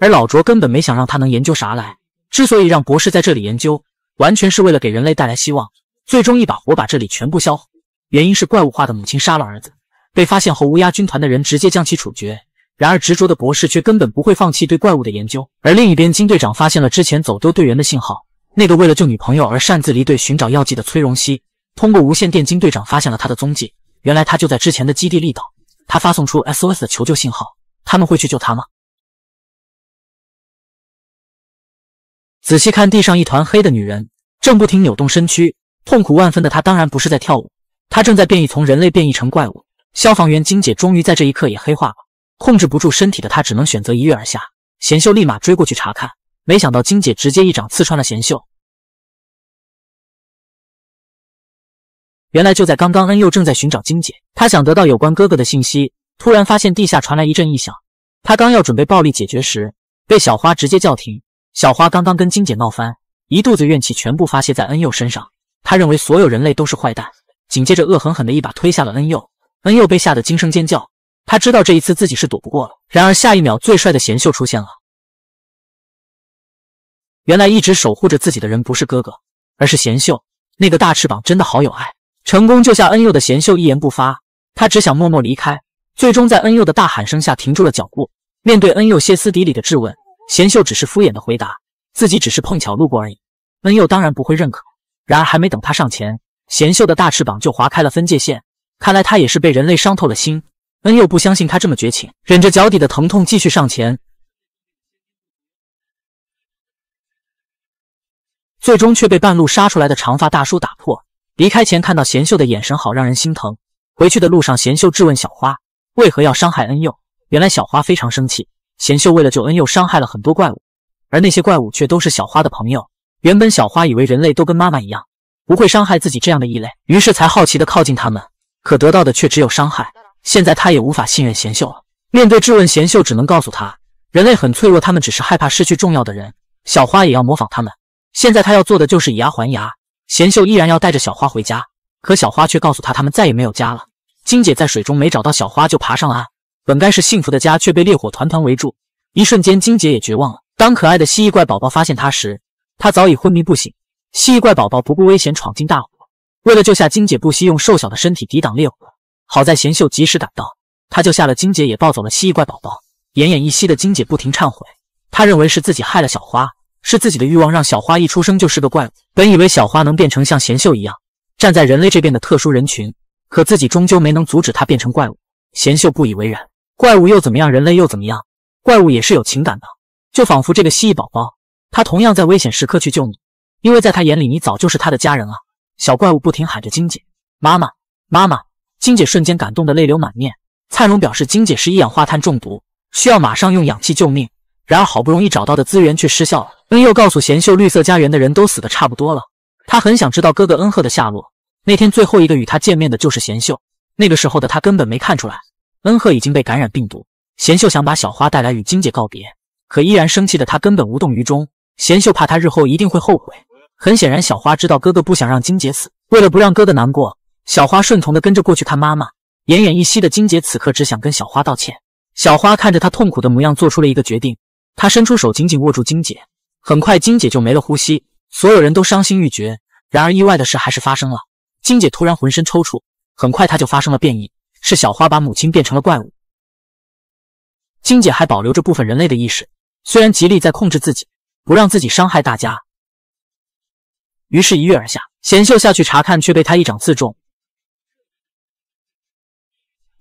Speaker 1: 而老卓根本没想让他能研究啥来，之所以让博士在这里研究，完全是为了给人类带来希望。最终一把火把这里全部烧毁，原因是怪物化的母亲杀了儿子，被发现后乌鸦军团的人直接将其处决。然而，执着的博士却根本不会放弃对怪物的研究。而另一边，金队长发现了之前走丢队员的信号。那个为了救女朋友而擅自离队寻找药剂的崔荣熙，通过无线电，金队长发现了他的踪迹。原来他就在之前的基地立岛。他发送出 SOS 的求救信号。他
Speaker 2: 们会去救他吗？仔细看地
Speaker 1: 上一团黑的女人，正不停扭动身躯，痛苦万分的她当然不是在跳舞，她正在变异，从人类变异成怪物。消防员金姐终于在这一刻也黑化了。控制不住身体的他，只能选择一跃而下。贤秀立马追过去查看，没想到金姐直接一掌刺穿
Speaker 2: 了贤秀。原来就在刚刚，
Speaker 1: 恩佑正在寻找金姐，他想得到有关哥哥的信息，突然发现地下传来一阵异响。他刚要准备暴力解决时，被小花直接叫停。小花刚刚跟金姐闹翻，一肚子怨气全部发泄在恩佑身上，他认为所有人类都是坏蛋。紧接着，恶狠狠的一把推下了恩佑，恩佑被吓得惊声尖叫。他知道这一次自己是躲不过了。
Speaker 2: 然而下一秒，最帅的贤秀出现了。原来一直守护
Speaker 1: 着自己的人不是哥哥，而是贤秀。那个大翅膀真的好有爱。成功救下恩佑的贤秀一言不发，他只想默默离开。最终在恩佑的大喊声下停住了脚步。面对恩佑歇斯底里的质问，贤秀只是敷衍的回答：“自己只是碰巧路过而已。”恩佑当然不会认可。然而还没等他上前，贤秀的大翅膀就划开了分界线。看来他也是被人类伤透了心。恩佑不相信他这么绝情，忍着脚底的疼痛继续上前，最终却被半路杀出来的长发大叔打破。离开前看到贤秀的眼神，好让人心疼。回去的路上，贤秀质问小花为何要伤害恩佑。原来小花非常生气，贤秀为了救恩佑，伤害了很多怪物，而那些怪物却都是小花的朋友。原本小花以为人类都跟妈妈一样，不会伤害自己这样的异类，于是才好奇的靠近他们，可得到的却只有伤害。现在他也无法信任贤秀了。面对质问，贤秀只能告诉他，人类很脆弱，他们只是害怕失去重要的人。小花也要模仿他们。现在他要做的就是以牙还牙。贤秀依然要带着小花回家，可小花却告诉他，他们再也没有家了。金姐在水中没找到小花，就爬上了岸。本该是幸福的家，却被烈火团团围住。一瞬间，金姐也绝望了。当可爱的蜥蜴怪宝宝发现她时，她早已昏迷不醒。蜥蜴怪宝宝不顾危险闯进大火，为了救下金姐，不惜用瘦小的身体抵挡烈火。好在贤秀及时赶到，他救下了金姐，也抱走了蜥蜴怪宝宝。奄奄一息的金姐不停忏悔，她认为是自己害了小花，是自己的欲望让小花一出生就是个怪物。本以为小花能变成像贤秀一样站在人类这边的特殊人群，可自己终究没能阻止她变成怪物。贤秀不以为然：“怪物又怎么样？人类又怎么样？怪物也是有情感的，就仿佛这个蜥蜴宝宝，他同样在危险时刻去救你，因为在他眼里你早就是他的家人了。”小怪物不停喊着：“金姐，妈妈，妈妈。”金姐瞬间感动的泪流满面，灿荣表示金姐是一氧化碳中毒，需要马上用氧气救命。然而好不容易找到的资源却失效了。恩佑告诉贤秀，绿色家园的人都死的差不多了。他很想知道哥哥恩赫的下落。那天最后一个与他见面的就是贤秀，那个时候的他根本没看出来恩赫已经被感染病毒。贤秀想把小花带来与金姐告别，可依然生气的他根本无动于衷。贤秀怕他日后一定会后悔。很显然小花知道哥哥不想让金姐死，为了不让哥哥难过。小花顺从的跟着过去看妈妈，奄奄一息的金姐此刻只想跟小花道歉。小花看着她痛苦的模样，做出了一个决定。她伸出手，紧紧握住金姐。很快，金姐就没了呼吸，所有人都伤心欲绝。然而，意外的事还是发生了。金姐突然浑身抽搐，很快她就发生了变异，是小花把母亲变成了怪物。金姐还保留着部分人类的意识，虽然极力在控制自己，不让自己伤害大家，于是，一跃而下。贤秀下去查看，却被他一掌刺中。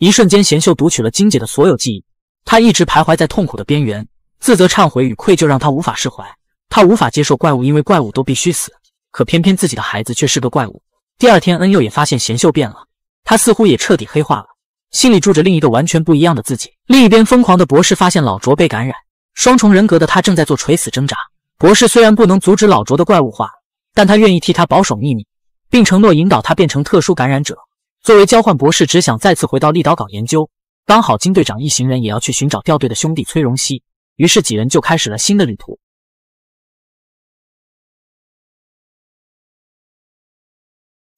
Speaker 1: 一瞬间，贤秀读取了金姐的所有记忆。她一直徘徊在痛苦的边缘，自责、忏悔与愧疚让她无法释怀。她无法接受怪物，因为怪物都必须死。可偏偏自己的孩子却是个怪物。第二天，恩佑也发现贤秀变了，他似乎也彻底黑化了，心里住着另一个完全不一样的自己。另一边，疯狂的博士发现老卓被感染，双重人格的他正在做垂死挣扎。博士虽然不能阻止老卓的怪物化，但他愿意替他保守秘密，并承诺引导他变成特殊感染者。作为交换，博士只想再次回到立岛搞研究。刚好金队长一行人也要去寻找掉队的兄弟崔荣熙，于是几人就开始了新的旅途。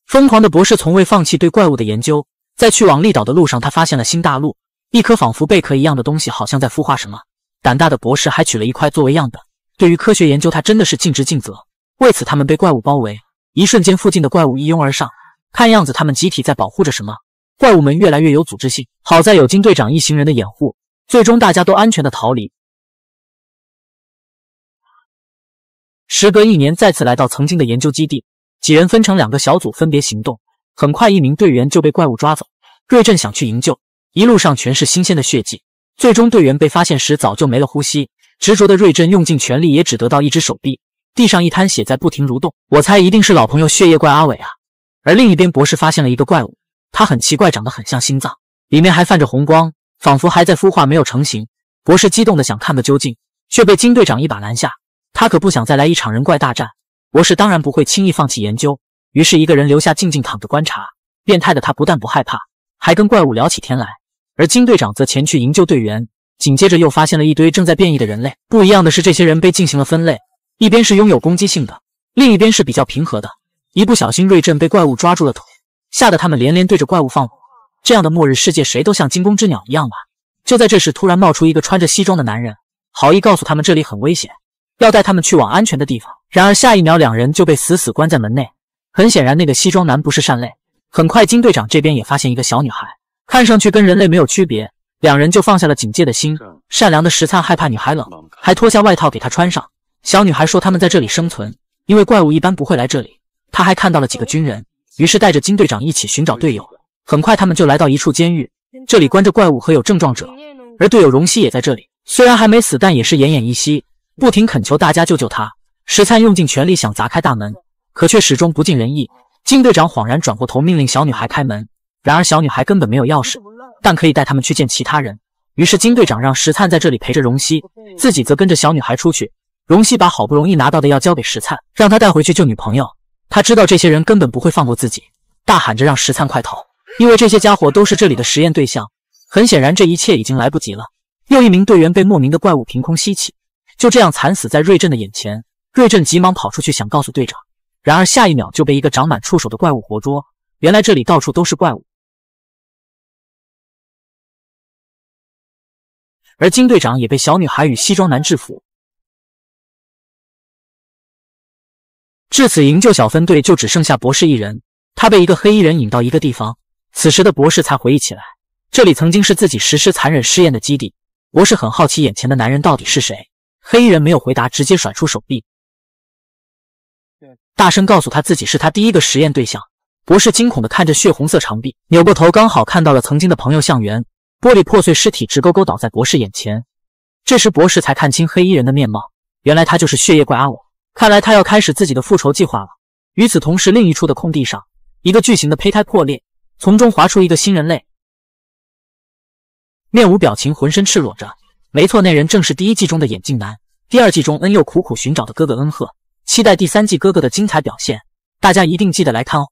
Speaker 2: 疯狂的博士从未放弃对怪物的
Speaker 1: 研究。在去往立岛的路上，他发现了新大陆，一颗仿佛贝壳一样的东西，好像在孵化什么。胆大的博士还取了一块作为样本。对于科学研究，他真的是尽职尽责。为此，他们被怪物包围，一瞬间，附近的怪物一拥而上。看样子，他们集体在保护着什么怪物们越来越有组织性。好在有金队长一行人的掩护，最终大家都
Speaker 2: 安全的逃离。时隔一年，
Speaker 1: 再次来到曾经的研究基地，几人分成两个小组，分别行动。很快，一名队员就被怪物抓走。瑞振想去营救，一路上全是新鲜的血迹。最终，队员被发现时早就没了呼吸。执着的瑞振用尽全力，也只得到一只手臂。地上一滩血在不停蠕动。我猜一定是老朋友血液怪阿伟啊。而另一边，博士发现了一个怪物，它很奇怪，长得很像心脏，里面还泛着红光，仿佛还在孵化，没有成型。博士激动的想看个究竟，却被金队长一把拦下。他可不想再来一场人怪大战。博士当然不会轻易放弃研究，于是一个人留下静静躺着观察。变态的他不但不害怕，还跟怪物聊起天来。而金队长则前去营救队员，紧接着又发现了一堆正在变异的人类。不一样的是，这些人被进行了分类，一边是拥有攻击性的，另一边是比较平和的。一不小心，瑞镇被怪物抓住了腿，吓得他们连连对着怪物放火。这样的末日世界，谁都像惊弓之鸟一样吧？就在这时，突然冒出一个穿着西装的男人，好意告诉他们这里很危险，要带他们去往安全的地方。然而下一秒，两人就被死死关在门内。很显然，那个西装男不是善类。很快，金队长这边也发现一个小女孩，看上去跟人类没有区别，两人就放下了警戒的心。善良的石灿害怕女孩冷，还脱下外套给她穿上。小女孩说：“他们在这里生存，因为怪物一般不会来这里。”他还看到了几个军人，于是带着金队长一起寻找队友。很快，他们就来到一处监狱，这里关着怪物和有症状者，而队友荣熙也在这里。虽然还没死，但也是奄奄一息，不停恳求大家救救他。石灿用尽全力想砸开大门，可却始终不尽人意。金队长恍然转过头，命令小女孩开门。然而小女孩根本没有钥匙，但可以带他们去见其他人。于是金队长让石灿在这里陪着荣熙，自己则跟着小女孩出去。荣熙把好不容易拿到的药交给石灿，让他带回去救女朋友。他知道这些人根本不会放过自己，大喊着让石灿快逃，因为这些家伙都是这里的实验对象。很显然，这一切已经来不及了。又一名队员被莫名的怪物凭空吸起，就这样惨死在瑞振的眼前。瑞振急忙跑出去想告诉队长，然而下一秒就被一个长满触手的怪物活捉。原来这里到处都是怪
Speaker 2: 物，而金队长也被小女孩与西装男制服。
Speaker 1: 至此，营救小分队就只剩下博士一人。他被一个黑衣人引到一个地方，此时的博士才回忆起来，这里曾经是自己实施残忍试验的基地。博士很好奇眼前的男人到底是谁。黑衣人没有回答，直接甩出手臂，大声告诉他自己是他第一个实验对象。博士惊恐地看着血红色长臂，扭过头，刚好看到了曾经的朋友向原。玻璃破碎，尸体直勾勾倒在博士眼前。这时，博士才看清黑衣人的面貌，原来他就是血液怪阿武。看来他要开始自己的复仇计划了。与此同时，另一处的空地上，一个巨型的胚胎破裂，从中划出一个新人类，面无表情，浑身赤裸着。没错，那人正是第一季中的眼镜男，第二季中恩佑苦苦寻找的哥哥恩赫。期待第三季哥哥的精彩表现，大家一定记得来看哦。